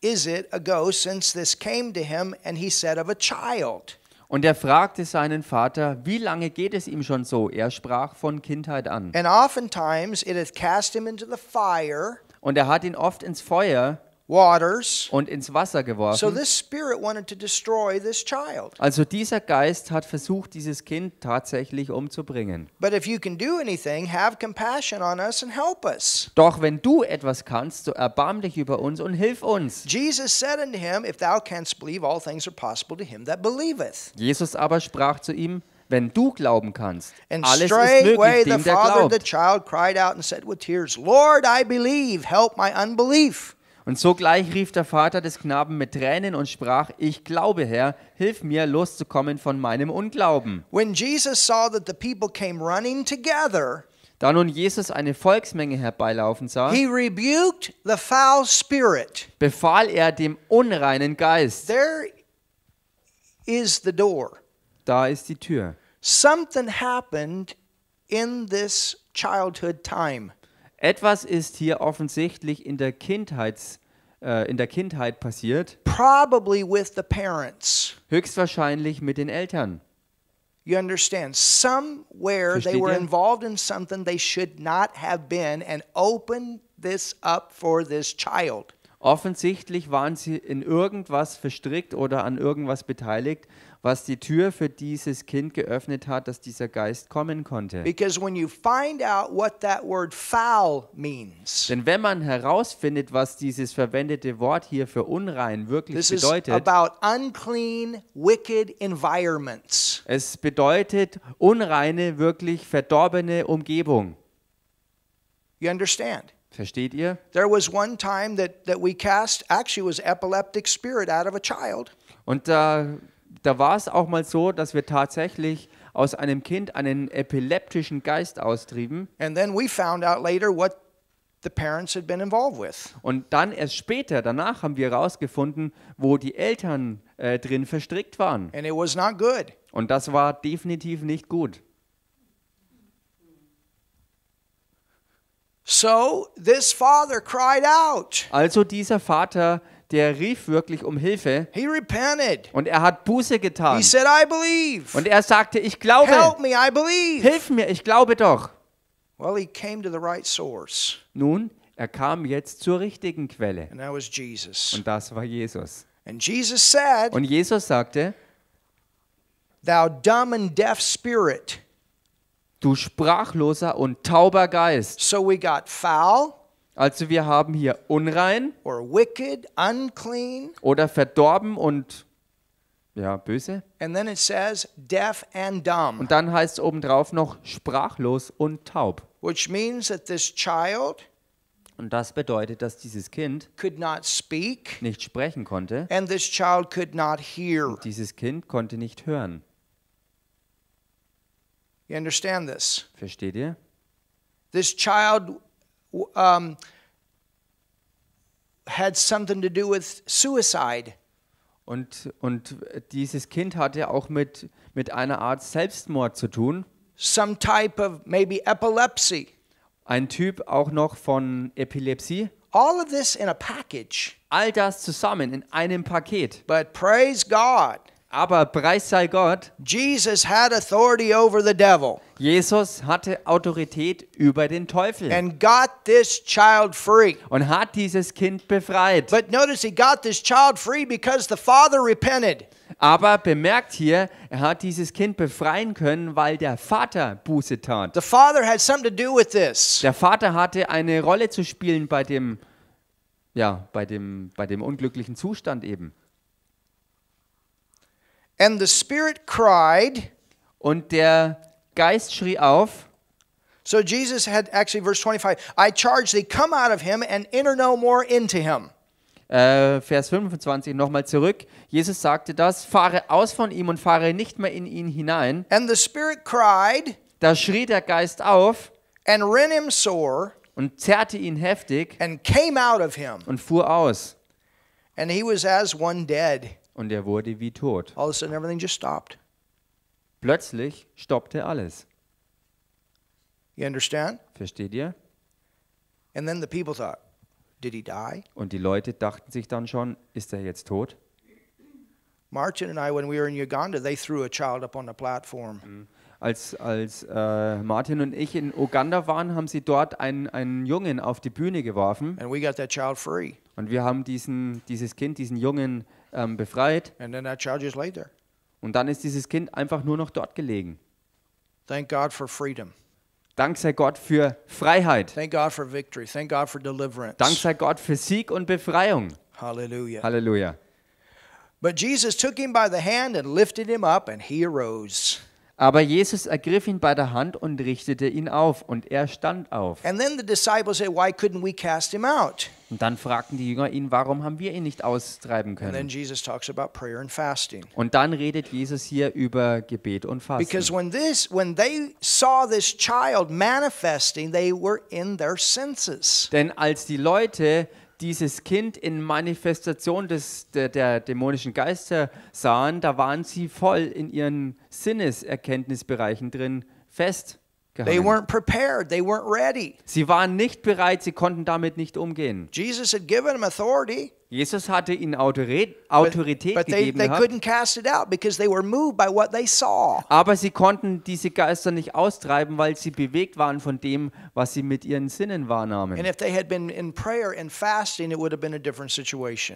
is it ago since this came to him? And he said, of a child. Und er fragte seinen Vater, wie lange geht es ihm schon so? Er sprach von Kindheit an. And oftentimes it hath cast him into the fire. Und er hat ihn oft ins Feuer waters. und ins Wasser geworfen. So this spirit wanted to destroy this child. Also dieser Geist hat versucht, dieses Kind tatsächlich umzubringen. But if you can do anything, have compassion on us and help us. Doch wenn du etwas kannst, so erbarm dich über uns und hilf uns. Jesus said unto him, if thou canst believe, all things are possible to him that believeth. Jesus aber sprach zu ihm, wenn du glauben kannst. And alles ist möglich dem, der glaubt. Said, Lord, believe, und sogleich rief der Vater des Knaben mit Tränen und sprach: Ich glaube, Herr, hilf mir loszukommen von meinem Unglauben. When Jesus saw that the people came running together, da nun Jesus eine Volksmenge herbeilaufen sah, he rebuked the foul spirit. befahl er dem unreinen Geist. There is the door. Da ist die Tür. Something happened in this childhood time. Etwas ist hier offensichtlich in der Kindheits äh, in der Kindheit passiert. Probably with the parents. Höchstwahrscheinlich mit den Eltern. You understand? Somewhere Versteht they were ihr? involved in something they should not have been and opened this up for this child. Offensichtlich waren sie in irgendwas verstrickt oder an irgendwas beteiligt, was die Tür für dieses Kind geöffnet hat, dass dieser Geist kommen konnte. Because when you find out what that word foul means. Denn wenn man herausfindet, was dieses verwendete Wort hier für unrein wirklich this bedeutet. Is about unclean, wicked environments. Es bedeutet unreine, wirklich verdorbene Umgebung. You understand? Versteht ihr? There was one time that that we cast actually was epileptic spirit out of a child. Und da da war es auch mal so, dass wir tatsächlich aus einem Kind einen epileptischen Geist austrieben. And then we found out later what the parents had been involved with. Und dann erst später, danach haben wir herausgefunden, wo die Eltern äh, drin verstrickt waren. And it was not good. Und das war definitiv nicht gut. So this father cried out. Also dieser Vater der rief wirklich um Hilfe. He repented. Und er hat Buße getan. He said, I believe. Und er sagte, ich glaube. Help me, I believe. Hilf mir, ich glaube doch. Well, he came to the right source. Nun, er kam jetzt zur richtigen Quelle. And that was Jesus. Und das war Jesus. And Jesus said, Und Jesus sagte, Thou dumb and deaf spirit. Du sprachloser und tauber Geist. So we got foul. Also wir haben hier unrein wicked, unclean, oder verdorben und ja, böse. Says, und dann heißt es obendrauf noch sprachlos und taub. Which means that this child und das bedeutet, dass dieses Kind speak, nicht sprechen konnte. Und dieses Kind konnte nicht hören. Versteht ihr? This child um, had something to do with suicide. Und, und dieses Kind hatte auch mit, mit einer Art Selbstmord zu tun. Some type of maybe epilepsy. Ein Typ auch noch von Epilepsie. All of this in a package. All das zusammen in einem Paket. But praise God. Aber preis sei Gott. Jesus had authority over the devil. Jesus hatte Autorität über den Teufel. And got this child free. Und hat dieses Kind befreit. But notice he got this child free because the father repented. Aber bemerkt hier, er hat dieses Kind befreien können, weil der Vater Buße tat. The father had something to do with this. Der Vater hatte eine Rolle zu spielen bei dem ja, bei dem bei dem unglücklichen Zustand eben. And the spirit cried. Und der Geist schrie auf. So Jesus had actually verse 25, I charge thee come out of him and enter no more into him. Äh, Vers 25 nochmal zurück. Jesus sagte das, fahre aus von ihm und fahre nicht mehr in ihn hinein. And the spirit cried. Da schrie der Geist auf. And rent him sore. Und zerrte ihn heftig. And came out of him. Und fuhr aus. And he was as one dead. Und er wurde wie tot. All of a sudden everything just stopped. Plötzlich stoppte alles. You understand? Versteht ihr? And then the people thought, did he die? Und die Leute dachten sich dann schon, ist er jetzt tot? Martin and I, when we were in Uganda, they threw a child up on the platform. Mhm. Als, als äh, Martin und ich in Uganda waren, haben sie dort einen, einen Jungen auf die Bühne geworfen. And we got that child free. Und wir haben diesen, dieses Kind, diesen Jungen ähm, befreit. Und dann ist dieses Kind einfach nur noch dort gelegen. Thank God for freedom. Dank sei Gott für Freiheit. Thank God for victory. Thank God for deliverance. Dank sei Gott für Sieg und Befreiung. Halleluja. Halleluja. But Jesus took him by the hand and lifted him up and he arose. Aber Jesus ergriff ihn bei der Hand und richtete ihn auf und er stand auf. Und dann fragten die Jünger ihn, warum haben wir ihn nicht austreiben können? Und dann redet Jesus hier über Gebet und Fasten. Denn als die Leute dieses Kind in Manifestation des, der, der dämonischen Geister sahen, da waren sie voll in ihren Sinneserkenntnisbereichen drin fest. They weren't prepared. They weren't ready. Sie waren nicht bereit, sie konnten damit nicht umgehen. Jesus had given them authority. Jesus hatte ihnen Autorität, Autorität but, but gegeben. They, they Aber sie konnten diese Geister nicht austreiben, weil sie bewegt waren von dem, was sie mit ihren Sinnen wahrnahmen. Fasting,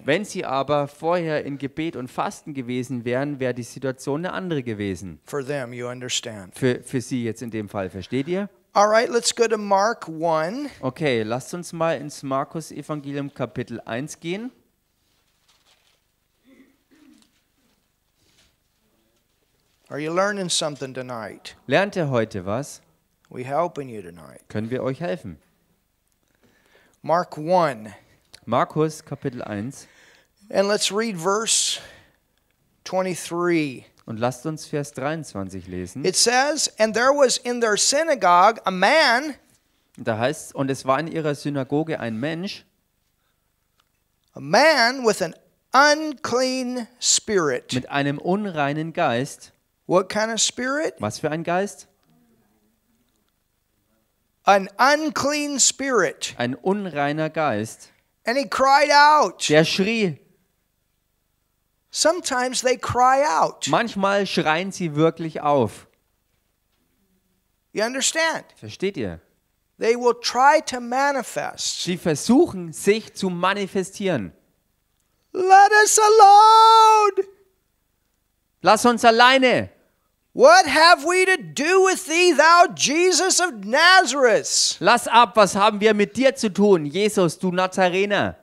Wenn sie aber vorher in Gebet und Fasten gewesen wären, wäre die Situation eine andere gewesen. Them, für, für sie jetzt in dem Fall, versteht ihr? All right, let's go to Mark 1. Okay, lasst uns mal ins Markus Evangelium Kapitel 1 gehen. Are you learning something tonight? Lernt ihr heute was? We helping you tonight. Können wir euch helfen? Mark 1. Markus Kapitel 1. And let's read verse 23. Und lasst uns Vers 23 lesen. It says, and there was in their synagogue a man. Da heißt und es war in ihrer Synagoge ein Mensch. A man with an unclean spirit. Mit einem unreinen Geist. What kind of spirit? Was für ein Geist? An unclean spirit. Ein unreiner Geist. And he cried out. Der schrie. Sometimes they cry out. Manchmal schreien sie wirklich auf. You understand? Versteht ihr? They will try to manifest. Sie versuchen sich zu manifestieren. Let us alone. Lass uns alleine. What have we to do with thee, thou Jesus of Nazareth? Lass ab, was haben wir mit dir zu tun, Jesus, du Nazarener?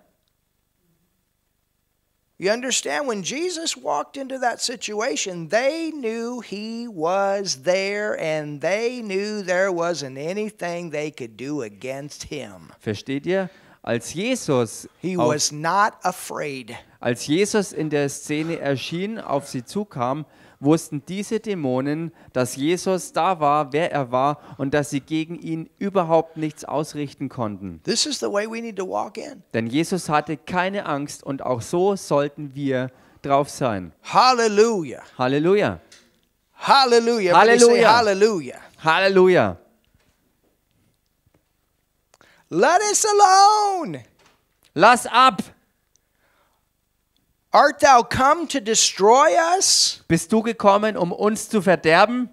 You understand when Jesus walked into that situation, they knew he was there and they knew there wasn't anything they could do against him. Versteht ihr? Als Jesus he auf, was not afraid. Als Jesus in der Szene erschien, auf sie zukam, wussten diese Dämonen, dass Jesus da war, wer er war und dass sie gegen ihn überhaupt nichts ausrichten konnten. Denn Jesus hatte keine Angst und auch so sollten wir drauf sein. Halleluja. Halleluja. Halleluja. Halleluja. Halleluja. Halleluja. Let us alone. Lass ab. Art thou come to destroy us? Bist du gekommen, um uns zu verderben?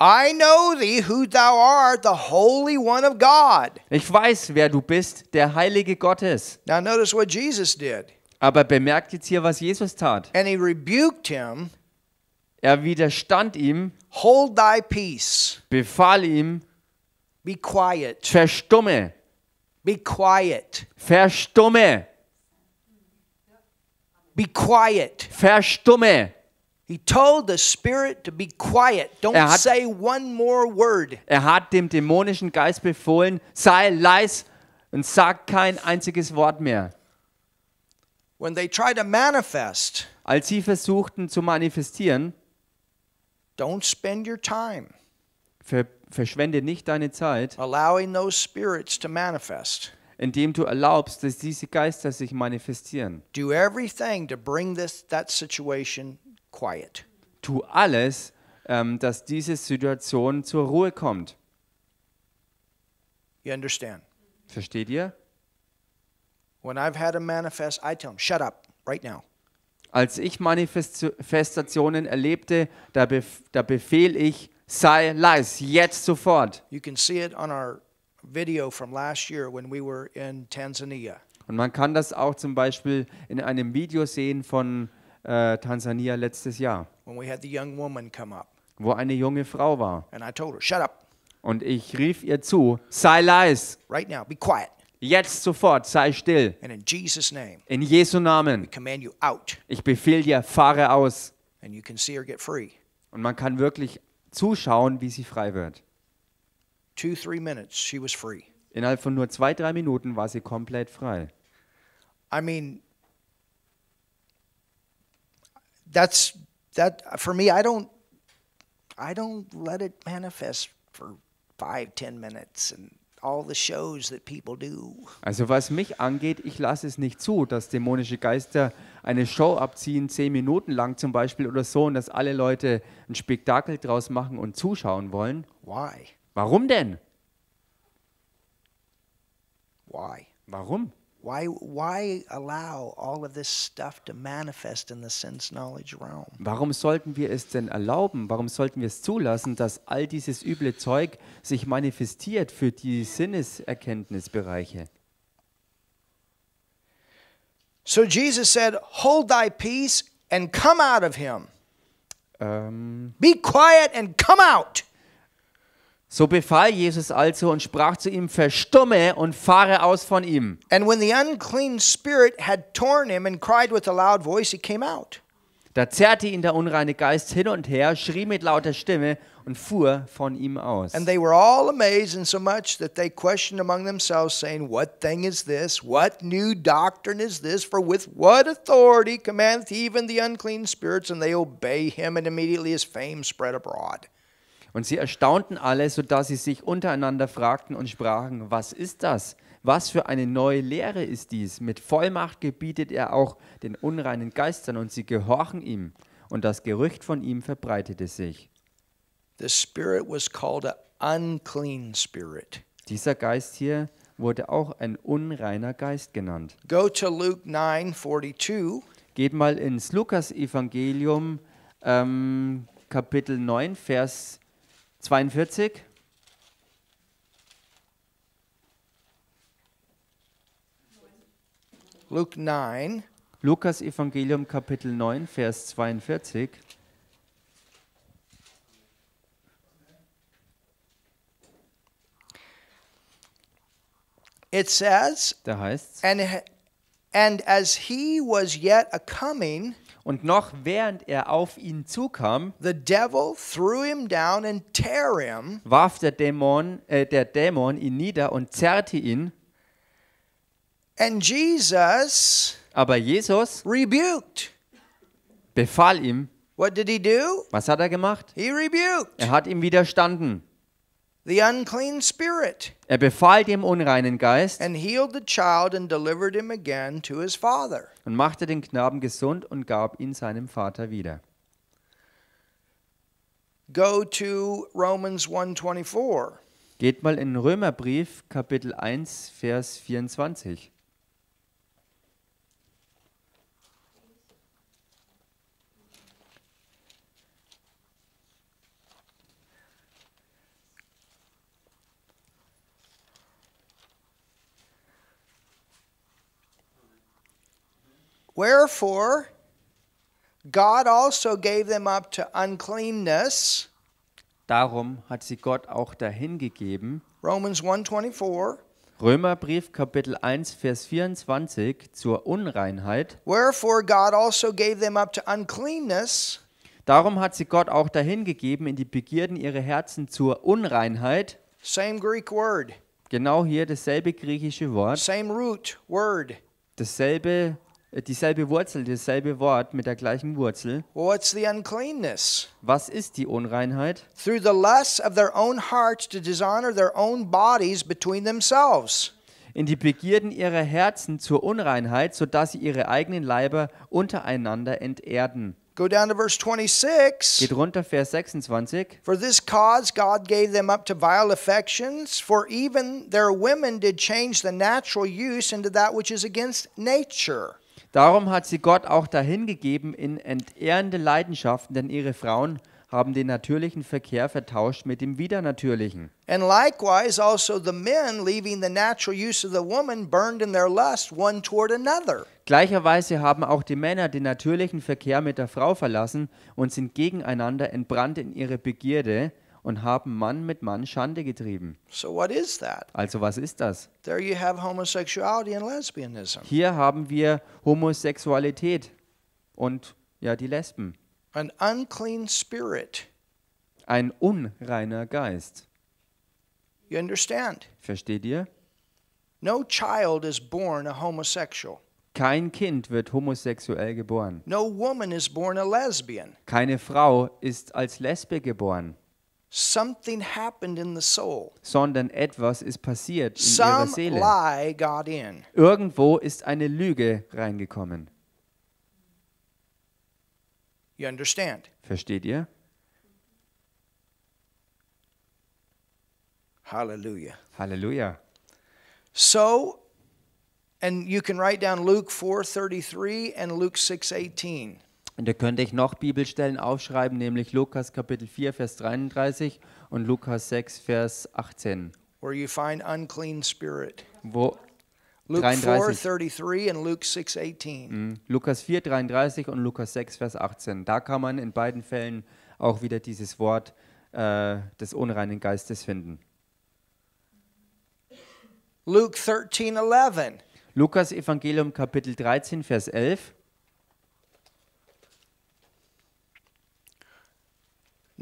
I know thee who thou art, the holy one of God. Ich weiß, wer du bist, der heilige Gottes. Now notice what Jesus did. Aber bemerkt jetzt hier, was Jesus tat. And he rebuked him. Er widerstand ihm. Hold thy peace. Befahl ihm. Be quiet. Verstumme. Be quiet. Verstumme. Be quiet. Verstumme. He told the spirit to be quiet. Don't er hat, say one more word. Er hat dem dämonischen Geist befohlen, sei leis und sag kein einziges Wort mehr. When they try to manifest, als sie versuchten zu manifestieren, don't spend your time. Ver verschwende nicht deine Zeit. Allowing those spirits to manifest indem du erlaubst, dass diese Geister sich manifestieren. Do everything to bring this that situation quiet. Tu alles, ähm, dass diese Situation zur Ruhe kommt. You understand? Versteht ihr? When I've had a manifest, I tell them, shut up right now. Als ich Manifestationen erlebte, da, bef da befehl ich, sei leise, jetzt sofort. You can see it on our video from last year when we were in Tanzania. Und man kann das auch zum Beispiel in einem Video sehen von äh, Tansania letztes Jahr, When we had the young woman come up, wo eine junge Frau war. and I told her, "Shut up Und ich rief ihr zu, sei leise. right now. Be quiet." jetzt sofort, sei still. And in Jesus' name, In Jesu Namen, command you out, ich befehle dir, fahre aus. and you can see her get free. Und man kann wirklich zuschauen, wie sie frei wird two, three minutes, she was free. Innerhalb von nur zwei, drei Minuten war sie komplett frei. I mean, that's that for me. I don't, I don't let it manifest for five, ten minutes and all the shows that people do. Also was mich angeht, ich lasse es nicht zu, dass dämonische Geister eine Show abziehen, zehn Minuten lang zum Beispiel oder so, und dass alle Leute ein Spektakel draus machen und zuschauen wollen. Why? Warum denn? Why? Warum? Why, why allow all of this stuff to manifest in the sense knowledge realm? Warum sollten wir es denn erlauben? Warum sollten wir es zulassen, dass all dieses üble Zeug sich manifestiert für die Sinneserkenntnisbereiche? So Jesus said, "Hold thy peace and come out of him." Um. Ähm. Be quiet and come out. So befahl Jesus also und sprach zu ihm: Verstumme und fahre aus von ihm. And when the unclean spirit had torn him and cried with a loud voice, he came out. Da zerrte ihn der unreine Geist hin und her, schrie mit lauter Stimme und fuhr von ihm aus. And they were all amazed in so much that they questioned among themselves saying, what thing is this? What new doctrine is this? For with what authority commandeth even the unclean spirits and they obey him and immediately his fame spread abroad. Und sie erstaunten alle, sodass sie sich untereinander fragten und sprachen, was ist das? Was für eine neue Lehre ist dies? Mit Vollmacht gebietet er auch den unreinen Geistern und sie gehorchen ihm. Und das Gerücht von ihm verbreitete sich. Dieser Geist hier wurde auch ein unreiner Geist genannt. Go to Luke 9, 42. Geht mal ins Lukas Evangelium ähm, Kapitel 9 Vers 42. 42. Luke 9. Lukas Evangelium Kapitel 9 Vers 42. It says, da heißt's, and, and as he was yet a coming, und noch während er auf ihn zukam, the devil threw him down and tear him. warf der Dämon, äh, der Dämon ihn nieder und zerrte ihn. And Jesus Aber Jesus rebuked. befahl ihm, What did he do? was hat er gemacht? He rebuked. Er hat ihm widerstanden the unclean spirit. Er befahl dem unreinen Geist and healed the child and delivered him again to his father. Und machte den Knaben gesund und gab ihn seinem Vater wieder. Go to Romans 1:24. Geht mal in Römerbrief Kapitel 1 Vers 24. Wherefore, God also gave them up to uncleanness. Darum hat sie Gott auch dahingegeben. Romans 1:24. Römerbrief Kapitel 1 Vers 24 zur Unreinheit. Wherefore God also gave them up to uncleanness. Darum hat sie Gott auch dahingegeben in die Begierden ihrer Herzen zur Unreinheit. Same Greek word. Genau hier dasselbe griechische Wort. Same root word. Dasselbe äh, dieselbe Wurzel, dasselbe Wort mit der gleichen Wurzel. What's the uncleanness? Was ist die Unreinheit? Through the lust of their own hearts to dishonor their own bodies between themselves. In die Begierden ihrer Herzen zur Unreinheit, so dass sie ihre eigenen Leiber untereinander enterden. Go down to verse 26. Geht runter Vers 26. For this cause God gave them up to vile affections, for even their women did change the natural use into that which is against nature. Darum hat sie Gott auch dahingegeben in entehrende Leidenschaften, denn ihre Frauen haben den natürlichen Verkehr vertauscht mit dem widernatürlichen. And likewise also the men leaving the natural use of the woman burned in their lust one toward another. Gleicherweise haben auch die Männer den natürlichen Verkehr mit der Frau verlassen und sind gegeneinander entbrannt in ihre Begierde und haben Mann mit Mann Schande getrieben. So what is that? Also was ist das? There you have homosexuality and lesbianism. Hier haben wir Homosexualität und ja die Lesben. An unclean spirit. Ein unreiner Geist. You understand? Versteht ihr? No child is born a homosexual. Kein Kind wird homosexuell geboren. No woman is born a lesbian. Keine Frau ist als Lesbe geboren. Something happened in the soul. Sondern etwas ist passiert in Some ihrer Seele. Lie got in. Irgendwo ist eine Lüge reingekommen. You understand? Versteht ihr? Hallelujah. Hallelujah. So, and you can write down Luke 4:33 and Luke 6:18. Und da könnte ich noch Bibelstellen aufschreiben, nämlich Lukas Kapitel 4, Vers 33 und Lukas 6, Vers 18. Where you find unclean spirit. Wo 33. 4, 33 and Luke 6, 18. Mm. Lukas 4, 33 und Lukas 6, Vers 18. Da kann man in beiden Fällen auch wieder dieses Wort äh, des unreinen Geistes finden. Luke 13, 11. Lukas Evangelium Kapitel 13, Vers 11.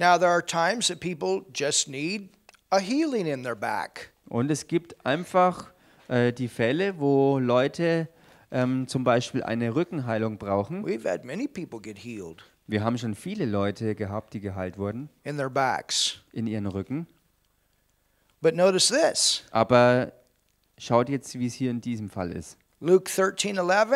Now there are times that people just need a healing in their back. Und es gibt einfach äh, die Fälle, wo Leute ähm, zum Beispiel eine Rückenheilung brauchen. We've had many people get healed. Wir haben schon viele Leute gehabt, die geheilt wurden. In their backs. In ihren Rücken. But notice this. Aber schaut jetzt, wie es hier in diesem Fall ist. Luke 13, 11.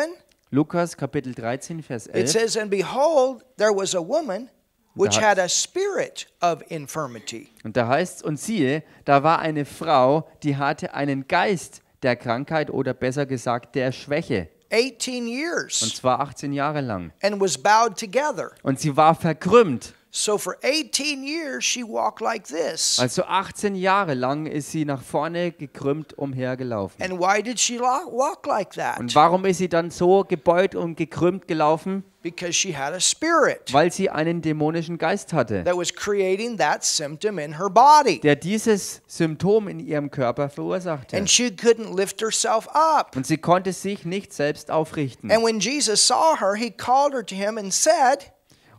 Lukas Kapitel 13 Vers 11. It says and behold there was a woman which had a spirit of infirmity. Und da heißt und siehe, da war eine Frau, die hatte einen Geist der Krankheit oder besser gesagt der Schwäche. 18 years. Und zwar 18 Jahre lang. And was bowed together. Und sie war verkrümmt. So for 18 years she walked like this. Also 18 Jahre lang ist sie nach vorne gekrümmt umhergelaufen. And why did she walk like that? Und warum ist sie dann so gebeugt und gekrümmt gelaufen? Because she had a spirit. Weil sie einen dämonischen Geist hatte. That was creating that symptom in her body. Der dieses Symptom in ihrem Körper verursachte. And she couldn't lift herself up. Und sie konnte sich nicht selbst aufrichten. And when Jesus saw her, he called her to him and said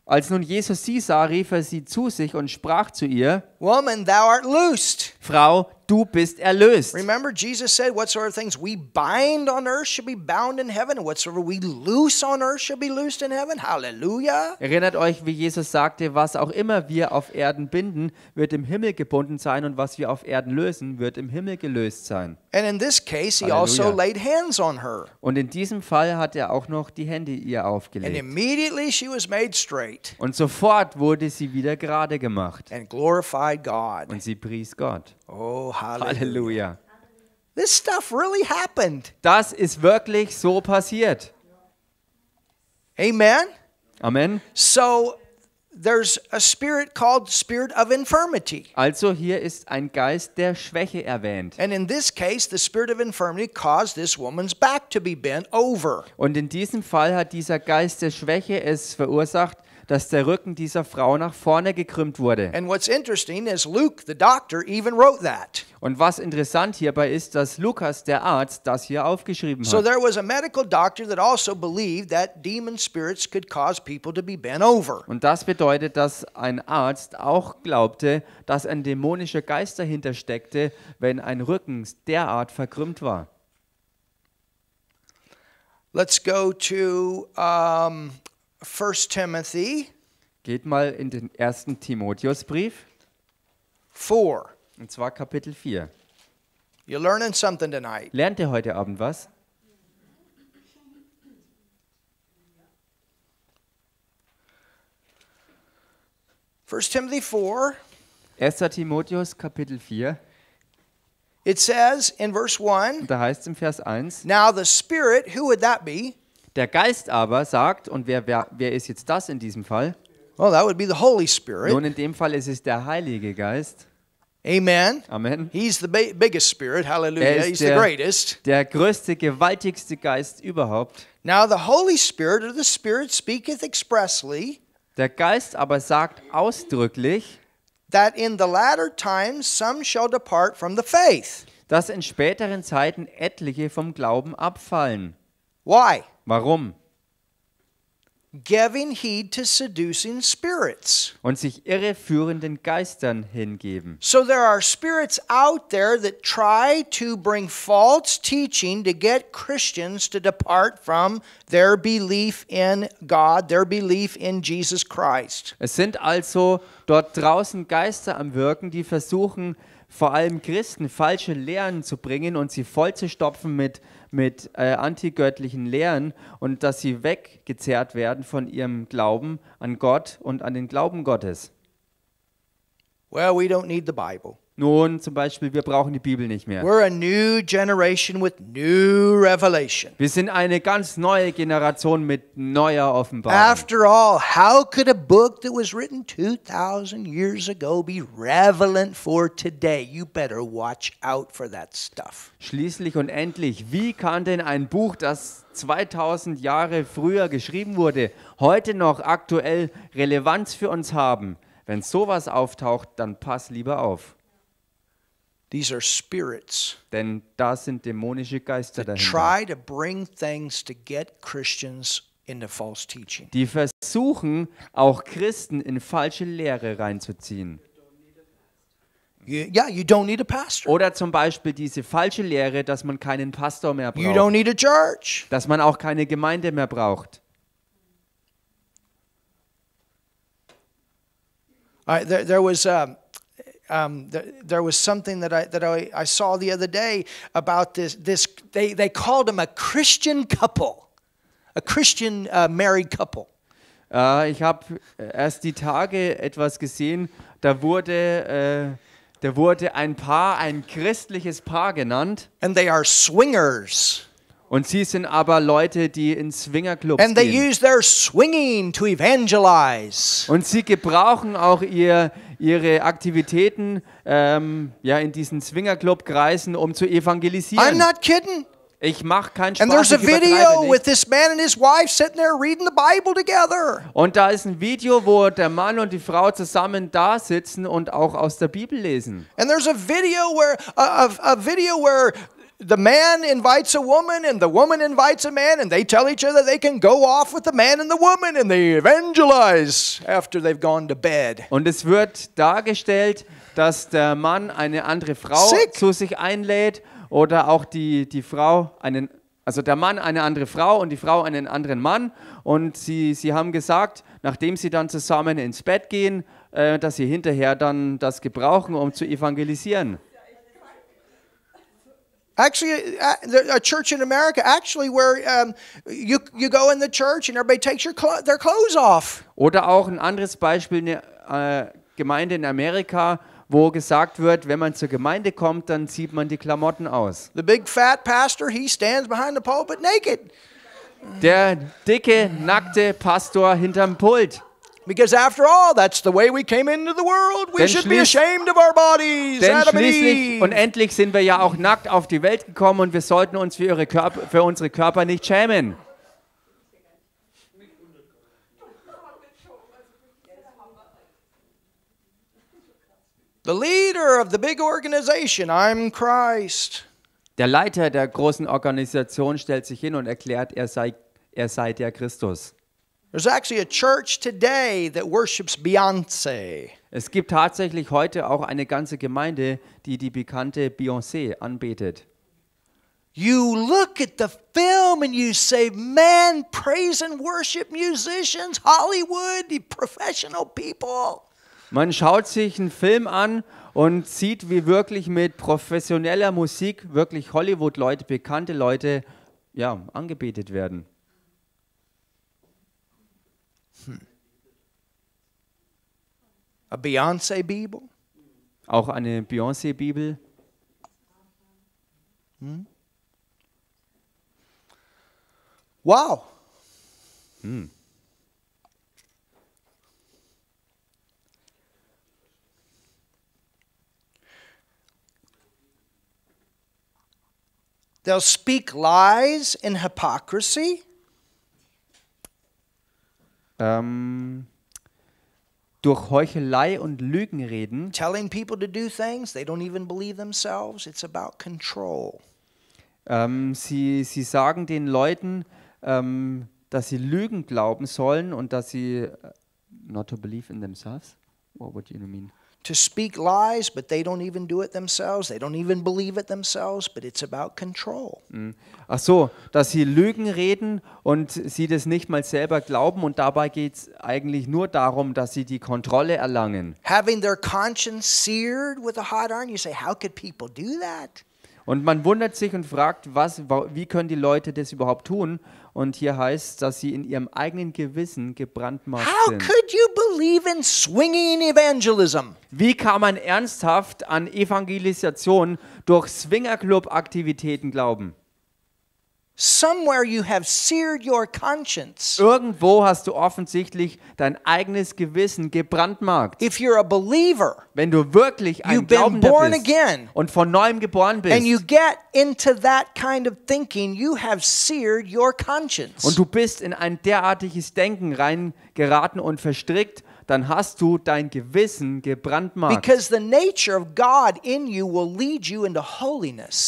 als nun Jesus sie sah, rief er sie zu sich und sprach zu ihr: Woman, thou art loosed. Frau, du bist erlöst. Remember Jesus said whatsoever things we bind on earth shall be bound in heaven and whatsoever we loose on earth shall be loosed in heaven. Hallelujah. Erinnert euch, wie Jesus sagte, was auch immer wir auf Erden binden, wird im Himmel gebunden sein und was wir auf Erden lösen, wird im Himmel gelöst sein. And in this case he also laid hands on her. Und in diesem Fall hat er auch noch die Hände ihr aufgelegt. And immediately she was made straight. Und sofort wurde sie wieder gerade gemacht. And glorified God. Und sie pries Gott. Oh, Halleluja. Halleluja. This stuff really happened. Das ist wirklich so passiert. Amen. Amen. So there's a spirit called spirit of infirmity. Also hier ist ein Geist der Schwäche erwähnt. And in this case the spirit of infirmity caused this woman's back to be bent over. Und in diesem Fall hat dieser Geist der Schwäche es verursacht, dass der Rücken dieser Frau nach vorne gekrümmt wurde. And what's interesting is Luke the doctor even wrote that. Und was interessant hierbei ist, dass Lukas der Arzt das hier aufgeschrieben hat. So there was a medical doctor that also believed that demon spirits could cause people to be bent over. Und das bedeutet, dass ein Arzt auch glaubte, dass ein dämonischer Geist dahinter steckte, wenn ein Rücken derart verkrümmt war. Let's go to um, 1 Timothy. Geht mal in den ersten Timotheusbrief. 4. Und zwar Kapitel 4. You're learning something tonight. Lernt ihr heute Abend was? First Timothy 4. 1. Timotheus Kapitel 4. It says in verse 1. Da heißt es im Vers 1. Now the spirit, who would that be? Der Geist aber sagt, und wer, wer, wer ist jetzt das in diesem Fall? Well, that would be the Holy Spirit. Nun, in dem Fall ist es der Heilige Geist. Amen. Amen. He's the biggest spirit. Hallelujah. He's der, the greatest. Der größte, gewaltigste Geist überhaupt. Now the Holy Spirit or the Spirit speaketh expressly. Der Geist aber sagt ausdrücklich, that in the latter times some shall depart from the faith. Dass in späteren Zeiten etliche vom Glauben abfallen. Why? Warum? Giving heed to seducing spirits. Und sich irreführenden Geistern hingeben. So there are spirits out there that try to bring false teaching to get Christians to depart from their belief in God, their belief in Jesus Christ. Es sind also dort draußen Geister am wirken, die versuchen vor allem Christen falsche Lehren zu bringen und sie vollzustopfen mit mit äh, antigöttlichen Lehren und dass sie weggezerrt werden von ihrem Glauben an Gott und an den Glauben Gottes. Well, we don't need the Bible. Nun zum Beispiel, wir brauchen die Bibel nicht mehr. We're a new generation with new revelation. Wir sind eine ganz neue Generation mit neuer Offenbarung. After all, how could a book that was written 2000 years ago be relevant for today? You better watch out for that stuff. Schließlich und endlich, wie kann denn ein Buch, das 2000 Jahre früher geschrieben wurde, heute noch aktuell Relevanz für uns haben? Wenn sowas auftaucht, dann pass lieber auf. These are spirits. Denn da sind dämonische Geister dahinter. Try to bring things to get Christians into false teaching. Die versuchen auch Christen in falsche Lehre reinzuziehen. You, yeah, you don't need a pastor. Oder zum Beispiel diese falsche Lehre, dass man keinen Pastor mehr braucht. You don't need a church. Dass man auch keine Gemeinde mehr braucht. All right, there, there was um, um, th- there was something that I, that I, I saw the other day about this. this they, they called him a Christian couple, a Christian uh, married couple. Uh, ich habe äh, erst die Tage etwas gesehen, da wurde, uh, da wurde ein Paar, ein christliches Paar genannt. And they are swingers. Und sie sind aber Leute, die in Swingerclubs And gehen. Und sie gebrauchen auch ihr ihre Aktivitäten ähm, ja, in diesen Swingerclub-Kreisen, um zu evangelisieren. I'm not kidding. Ich mache keinen Spaß. And there's a video with this man and his wife sitting there reading the Bible together. Und da ist ein Video, wo der Mann und die Frau zusammen da sitzen und auch aus der Bibel lesen. And there's a video where a, a, a video where the man invites a woman and the woman invites a man and they tell each other they can go off with the man and the woman and they evangelize after they've gone to bed. Und es wird dargestellt, dass der Mann eine andere Frau Sick. zu sich einlädt oder auch die, die Frau einen also der Mann eine andere Frau und die Frau einen anderen Mann und sie, sie haben gesagt, nachdem sie dann zusammen ins Bett gehen, äh, dass sie hinterher dann das gebrauchen, um zu evangelisieren. Actually, uh, a church in America, actually, where um, you, you go in the church and everybody takes your clo their clothes off. Oder auch ein anderes Beispiel, eine äh, Gemeinde in Amerika, wo gesagt wird, wenn man zur Gemeinde kommt, dann zieht man die Klamotten aus. The big fat pastor, he stands behind the pulpit naked. Der dicke, nackte Pastor hinterm Pult. Because after all, that's the way we came into the world. We should be ashamed of our bodies. Denn Adam schließlich und endlich sind wir ja auch nackt auf die Welt gekommen und wir sollten uns für, ihre Körper, für unsere Körper nicht schämen. The leader of the big organization, I'm Christ. Der Leiter der großen Organisation stellt sich hin und erklärt, er sei, er sei der Christus. There's actually a church today that worships Beyonce. Es gibt tatsächlich heute auch eine ganze Gemeinde, die die bekannte Beyoncé anbetet. You look at the film and you say, man, praise and worship musicians, Hollywood, the professional people. Man schaut sich einen Film an und sieht, wie wirklich mit professioneller Musik wirklich Hollywood-Leute, bekannte Leute, ja, angebetet werden. A Beyonce Bibel? Auch eine Beyonce Bibel? Hm? Wow. Hm. They'll speak lies and hypocrisy. Um, durch Heuchelei und Lügen reden. Telling people to do things they don't even believe themselves. It's about control. Ähm, sie, sie sagen den Leuten, ähm, dass sie Lügen glauben sollen und dass sie äh, not to believe in themselves. What would you mean? to speak lies, but they don't even do it themselves. They don't even believe it themselves, but it's about control. Mm. Ach so, dass sie Lügen reden und sie das nicht mal selber glauben und dabei geht es eigentlich nur darum, dass sie die Kontrolle erlangen. Having their conscience seared with a hot iron, you say, how could people do that? Und man wundert sich und fragt, was, wie können die Leute das überhaupt tun? Und hier heißt, dass sie in ihrem eigenen Gewissen gebrandmarkt How sind. Could you believe in swinging evangelism? Wie kann man ernsthaft an Evangelisation durch Swingerclub-Aktivitäten glauben? Somewhere you have seared your conscience. Irgendwo hast du offensichtlich dein eigenes Gewissen gebrandmarkt. If you're a believer, wenn du wirklich ein you've Glaubender been born bist again, und von neuem geboren bist, and you get into that kind of thinking, you have seared your conscience. Und du bist in ein derartiges Denken reingeraten und verstrickt, dann hast du dein Gewissen gebrandmarkt.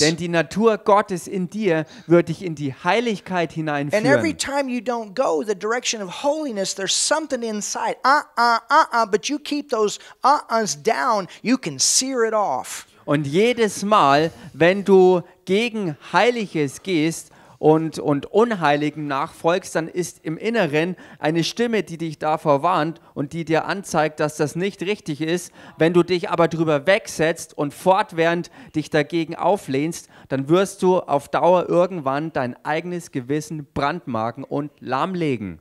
Denn die Natur Gottes in dir wird dich in die Heiligkeit hineinführen. And every time you don't go the direction of holiness, there's something inside. Uh uh uh uh, but you keep those uh uhs down, you can sear it off. Und jedes Mal, wenn du gegen Heiliges gehst, und, und Unheiligen nachfolgst, dann ist im Inneren eine Stimme, die dich davor warnt und die dir anzeigt, dass das nicht richtig ist. Wenn du dich aber drüber wegsetzt und fortwährend dich dagegen auflehnst, dann wirst du auf Dauer irgendwann dein eigenes Gewissen brandmarken und lahmlegen.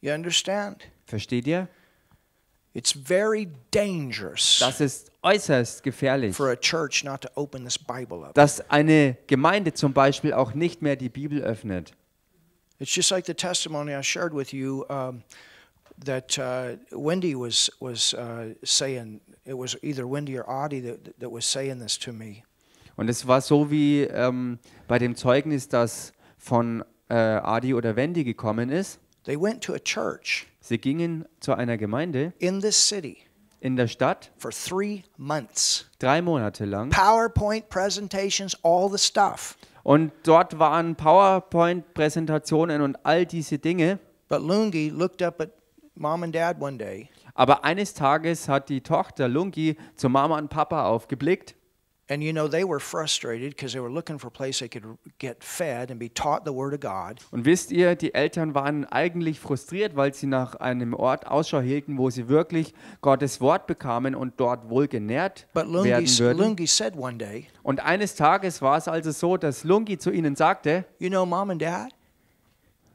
You understand? Versteht ihr? It's very dangerous. Das ist äußerst gefährlich. For a church not to open this Bible up. Dass eine Gemeinde zum Beispiel auch nicht mehr die Bibel öffnet. It's just like the testimony I shared with you. Um, that uh, Wendy was was uh, saying it was either Wendy or Audie that that was saying this to me. Und es war so wie ähm, bei dem Zeugnis, das von äh, Adi oder Wendy gekommen ist. They went to a church. Sie gingen zu einer Gemeinde in this city in der Stadt for three months. Drei Monate lang. PowerPoint presentations, all the stuff. Und dort waren PowerPoint-Präsentationen und all diese Dinge. But Lungi looked up at mom and dad one day. Aber eines Tages hat die Tochter Lungi zu Mama und Papa aufgeblickt. And you know, they were frustrated because they were looking for a place they could get fed and be taught the word of God. Und wisst ihr, die Eltern waren eigentlich frustriert, weil sie nach einem Ort Ausschau hielten, wo sie wirklich Gottes Wort bekamen und dort wohl genährt Lungi, werden würden. Lungi said one day, und eines Tages war es also so, dass Lungi zu ihnen sagte, You know, Mom and Dad,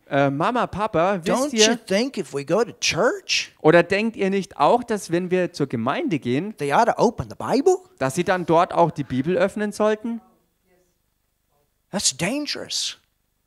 äh, Mama, Papa, wisst Don't you ihr, think if we go to church, oder denkt ihr nicht auch, dass wenn wir zur Gemeinde gehen, they ought to open the Bible? dass sie dann dort auch die Bibel öffnen sollten? That's dangerous.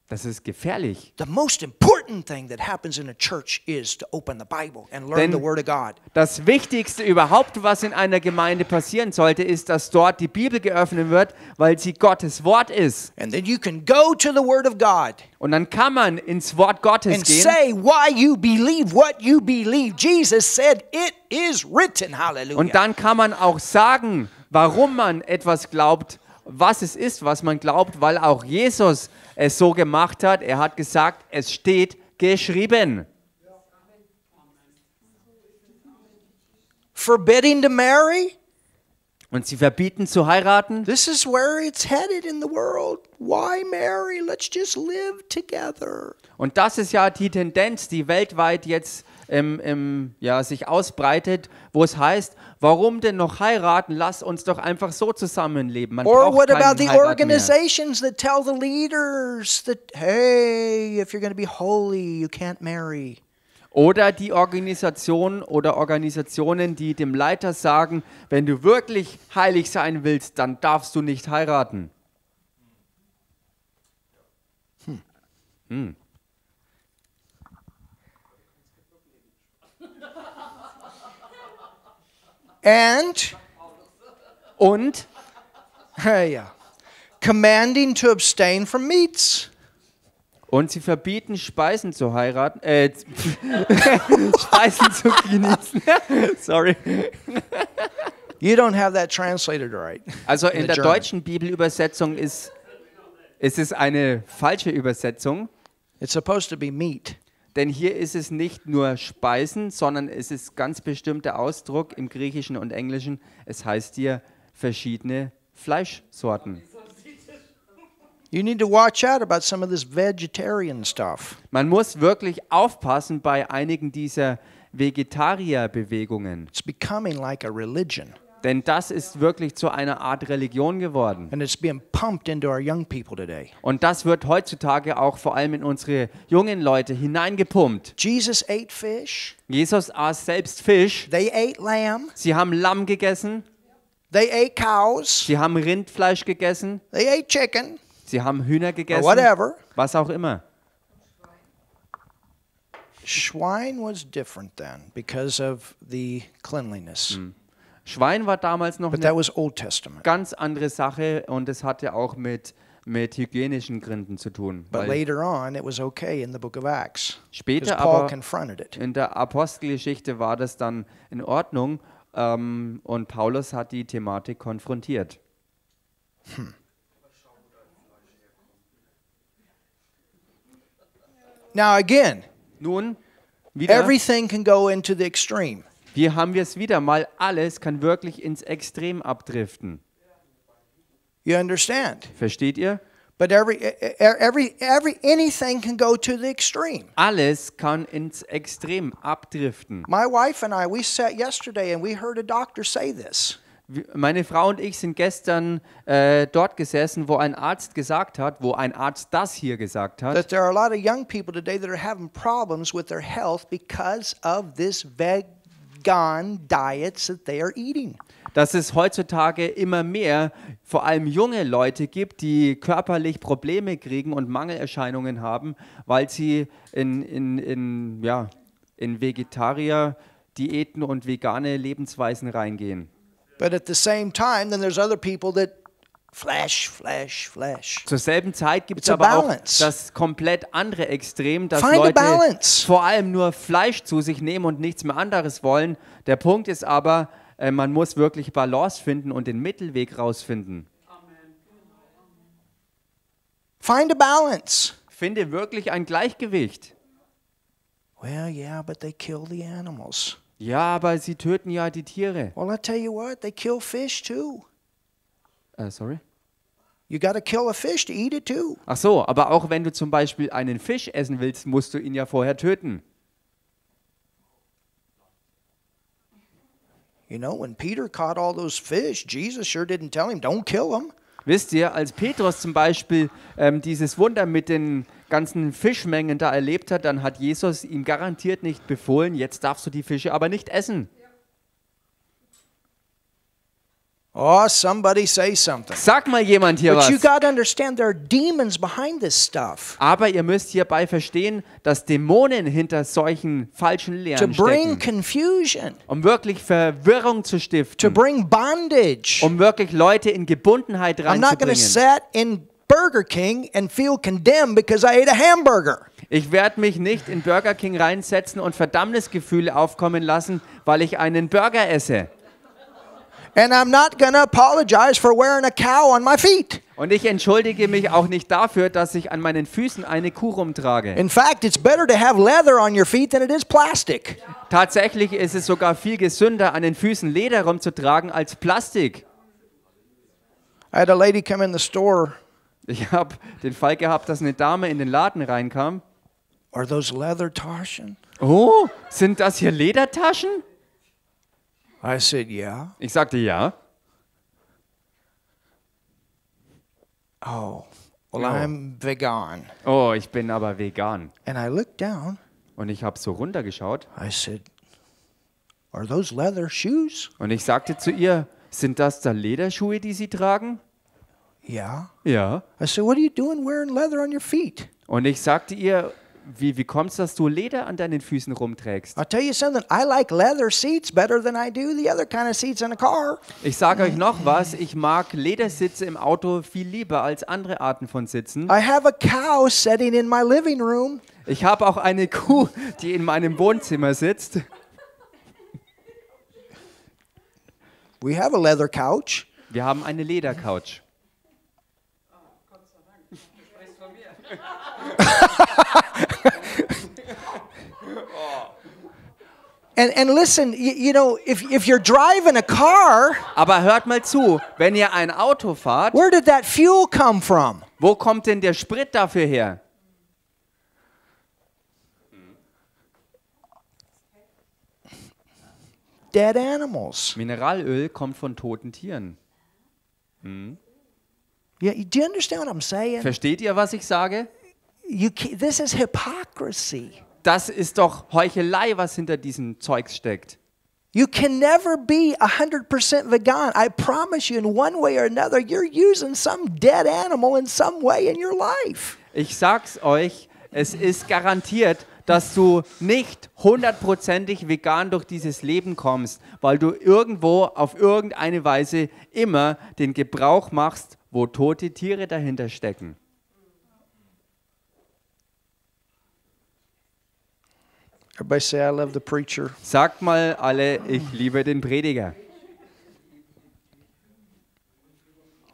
Das ist gefährlich. The most important important thing that happens in a church is to open the Bible and learn Denn the word of God. Das wichtigste überhaupt, was in einer Gemeinde passieren sollte, ist, dass dort die Bibel geöffnet wird, weil sie Gottes Wort ist. And then you can go to the word of God. Und dann kann man ins Wort Gottes and gehen. Say why you believe what you believe. Jesus said it is written. Hallelujah. Und dann kann man auch sagen, warum man etwas glaubt, was es ist, was man glaubt, weil auch Jesus es so gemacht hat. Er hat gesagt, es steht geschrieben. Forbidding to marry? Und sie verbieten zu heiraten. This is where it's headed in the world. Why marry? Let's just live together. Und das ist ja die Tendenz, die weltweit jetzt äh, im, im, ja, sich ausbreitet, wo es heißt, warum denn noch heiraten? Lass uns doch einfach so zusammenleben. Man Or what about the organizations mehr. that tell the leaders that hey, if you're going to be holy, you can't marry. Oder die Organisationen oder Organisationen, die dem Leiter sagen, wenn du wirklich heilig sein willst, dann darfst du nicht heiraten. Hm. Hm. and und ja, commanding to abstain from meats. Und sie verbieten, Speisen zu heiraten, äh, Speisen zu genießen. Sorry. You don't have that translated right. Also in, in der German. deutschen Bibelübersetzung ist, ist es eine falsche Übersetzung. It's supposed to be meat. Denn hier ist es nicht nur Speisen, sondern es ist ganz bestimmter Ausdruck im Griechischen und Englischen. Es heißt hier verschiedene Fleischsorten. You need to watch out about some of this vegetarian stuff. Man muss wirklich aufpassen bei einigen dieser Vegetarierbewegungen. It's becoming like a religion. Denn das ist wirklich zu einer Art Religion geworden. Und das wird heutzutage auch vor allem in unsere jungen Leute hineingepumpt. Jesus, Jesus aß selbst Fisch. Sie haben Lamm gegessen. Sie haben Rindfleisch gegessen. Sie haben Hühner gegessen. Was auch immer. Schwein was different then because of the cleanliness. Mm. Schwein war damals noch But eine ganz andere Sache und es hatte auch mit mit hygienischen Gründen zu tun. Später aber in der Apostelgeschichte war das dann in Ordnung ähm, und Paulus hat die Thematik konfrontiert. Hm. Now again, nun wieder. Everything can go into the extreme. Hier haben wir es wieder mal, alles kann wirklich ins Extrem abdriften. You understand? Versteht ihr? But every, e, e, e, every, every, anything can go to the extreme. Alles kann ins Extrem abdriften. My wife and I, we sat yesterday and we heard a doctor say this. Meine Frau und ich sind gestern äh, dort gesessen, wo ein Arzt gesagt hat, wo ein Arzt das hier gesagt hat. That there are a lot of young people today that are having problems with their health gone diets that they are eating. Dass es heutzutage immer mehr, vor allem junge Leute gibt, die körperlich Probleme kriegen und Mangelerscheinungen haben, weil sie in, in, in, ja, in Vegetarier-Diäten und vegane Lebensweisen reingehen. But at the same time, then there's other people that Flash, Flash, Flash. Zur selben Zeit gibt es aber auch das komplett andere Extrem, dass Find Leute vor allem nur Fleisch zu sich nehmen und nichts mehr anderes wollen. Der Punkt ist aber, äh, man muss wirklich Balance finden und den Mittelweg rausfinden. Find a balance. Finde wirklich ein Gleichgewicht. Well, yeah, but they kill the animals. Ja, aber sie töten ja die Tiere. Well, I tell you what, they kill fish too. Uh, sorry? You gotta kill a fish to eat it too. Ach so, aber auch wenn du zum Beispiel einen Fisch essen willst, musst du ihn ja vorher töten. You know, when Peter caught all those fish, Jesus sure didn't tell him, don't kill them. Wisst ihr, als Petrus zum Beispiel ähm, dieses Wunder mit den ganzen Fischmengen da erlebt hat, dann hat Jesus ihm garantiert nicht befohlen, jetzt darfst du die Fische aber nicht essen. Oh, somebody say something. Sag mal jemand hier But was. You gotta understand, there are demons behind this stuff. Aber ihr müsst hierbei verstehen, dass Dämonen hinter solchen falschen Lehren to bring stecken. Confusion. Um wirklich Verwirrung zu stiften. To bring bondage. Um wirklich Leute in Gebundenheit reinzubringen. Ich werde mich nicht in Burger King reinsetzen und Verdammnisgefühle aufkommen lassen, weil ich einen Burger esse. And I'm not gonna apologize for wearing a cow on my feet. Und ich entschuldige mich auch nicht dafür, dass ich an meinen Füßen eine Kuh rumtrage. In fact, it's better to have leather on your feet than it is plastic. Tatsächlich ist es sogar viel gesünder, an den Füßen Leder rumzutragen als Plastik. I had a lady come in the store. Ich habe den Fall gehabt, dass eine Dame in den Laden reinkam. Are those leather Oh, sind das hier Ledertaschen? I said, yeah. Ich sagte ja. Oh, well, oh. I'm vegan. Oh, ich bin aber vegan. And I looked down. Und ich habe so runtergeschaut. I said, Are those leather shoes? Und ich sagte zu ihr, sind das da Lederschuhe, die sie tragen? Ja. Ja. Und ich sagte ihr, wie, wie kommt es, dass du Leder an deinen Füßen rumträgst? Ich sage euch noch was. Ich mag Ledersitze im Auto viel lieber als andere Arten von Sitzen. I have a cow sitting in my living room. Ich habe auch eine Kuh, die in meinem Wohnzimmer sitzt. We have a leather couch. Wir haben eine Ledercouch. And, and listen, you, you know, if, if you're driving a car, Aber hört mal zu, wenn ihr ein Auto fahrt, where did that fuel come from? wo kommt denn der Sprit dafür her? Dead animals. Mineralöl kommt von toten Tieren. Hm? Yeah, do you understand what I'm saying? Versteht ihr, was ich sage? You, this is hypocrisy. Das ist doch Heuchelei, was hinter diesem Zeug steckt. You can never be 100% vegan. I promise you in one way or another you're using some dead animal in some way in your life. Ich sag's euch, es ist garantiert, dass du nicht hundertprozentig vegan durch dieses Leben kommst, weil du irgendwo auf irgendeine Weise immer den Gebrauch machst, wo tote Tiere dahinter stecken. Everybody say I love the preacher. Sagt mal alle, ich liebe den Prediger.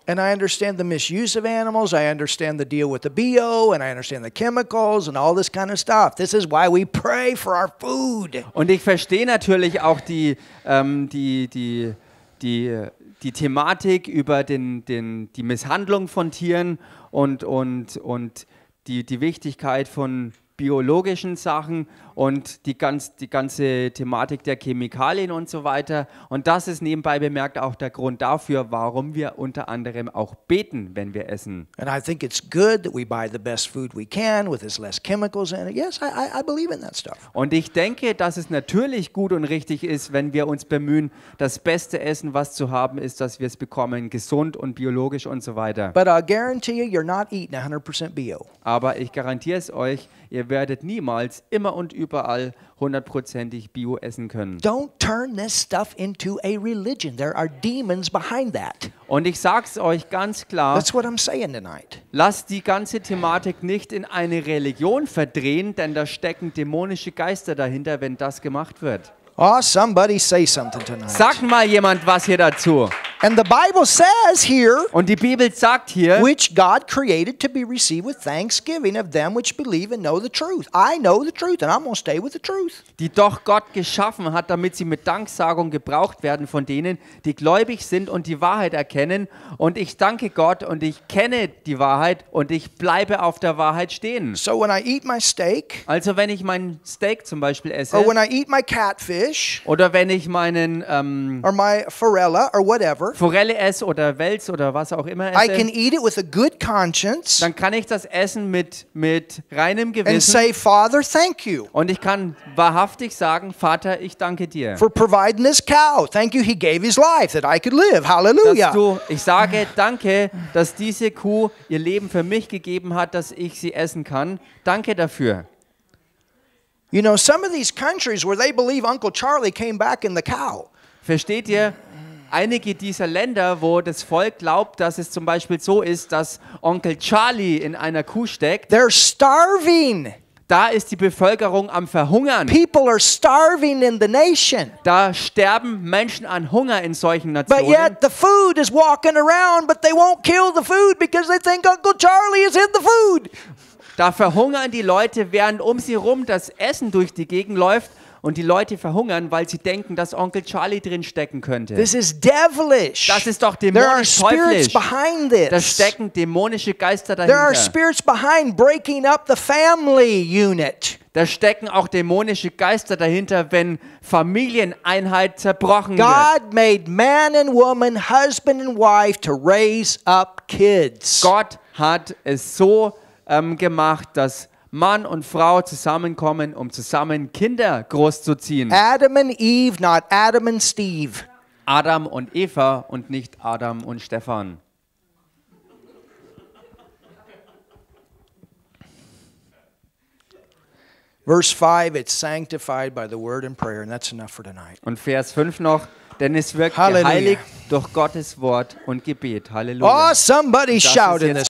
And I understand the misuse of animals. I understand the deal with the bio, and I understand the chemicals and all this kind of stuff. This is why we pray for our food. Und ich verstehe natürlich auch die, ähm, die, die, die, die Thematik über den, den, die Misshandlung von Tieren und, und, und die, die Wichtigkeit von biologischen Sachen und die, ganz, die ganze Thematik der Chemikalien und so weiter. Und das ist nebenbei bemerkt auch der Grund dafür, warum wir unter anderem auch beten, wenn wir essen. And I think it's good that we buy the best food we can with as less chemicals in it. Yes, I, I believe in that stuff. Und ich denke, dass es natürlich gut und richtig ist, wenn wir uns bemühen, das beste Essen, was zu haben ist, dass wir es bekommen, gesund und biologisch und so weiter. But I guarantee you, you're not eating 100% bio. Aber ich garantiere es euch, ihr werdet niemals immer und überall überall hundertprozentig Bio essen können. Don't turn this stuff into a religion. There are demons behind that. Und ich sag's euch ganz klar. That's what I'm saying tonight. Lasst die ganze Thematik nicht in eine Religion verdrehen, denn da stecken dämonische Geister dahinter, wenn das gemacht wird. Oh, somebody say something tonight. Sag mal jemand was hier dazu. And the Bible says here, und die Bibel sagt hier, which God created to be received with thanksgiving of them which believe and know the truth. I know the truth and I'm going to stay with the truth. Die doch Gott geschaffen hat, damit sie mit Danksagung gebraucht werden von denen, die gläubig sind und die Wahrheit erkennen. Und ich danke Gott und ich kenne die Wahrheit und ich bleibe auf der Wahrheit stehen. So when I eat my steak, also wenn ich mein Steak zum Beispiel esse, or when I eat my catfish, fish oder wenn ich meinen ähm, or my Forella or whatever, Forelle esse oder Wels oder was auch immer esse, I can eat it with a good conscience. Dann kann ich das essen mit mit reinem Gewissen. And say, Father, thank you. Und ich kann wahrhaftig sagen, Vater, ich danke dir. For providing this cow, thank you, he gave his life that I could live. Hallelujah. Dass du, ich sage Danke, dass diese Kuh ihr Leben für mich gegeben hat, dass ich sie essen kann. Danke dafür. You know, some of these countries where they believe Uncle Charlie came back in the cow. Versteht ihr? Einige dieser Länder, wo das Volk glaubt, dass es zum Beispiel so ist, dass Onkel Charlie in einer Kuh steckt. They're starving. Da ist die Bevölkerung am Verhungern. People are starving in the nation. Da sterben Menschen an Hunger in solchen Nationen. But yet the food is walking around, but they won't kill the food because they think Uncle Charlie is in the food. Da verhungern die Leute, während um sie rum das Essen durch die Gegend läuft und die Leute verhungern, weil sie denken, dass Onkel Charlie drin stecken könnte. This is devilish. Das ist doch dämonisch There Da stecken dämonische Geister dahinter. There are spirits behind breaking up the family unit. Da stecken auch dämonische Geister dahinter, wenn Familieneinheit zerbrochen God wird. Made man and woman, husband and wife to raise up kids. Gott hat es so ähm, gemacht, dass Mann und Frau zusammenkommen, um zusammen Kinder großzuziehen. Adam und Eve, not Adam and Steve. Adam und Eva und nicht Adam und Stefan. Verse 5, it's sanctified by the word and prayer, and that's enough for tonight. Und Vers 5 noch, denn es wird geheiligt durch Gottes Wort und Gebet. Halleluja. Oh, somebody shout in this.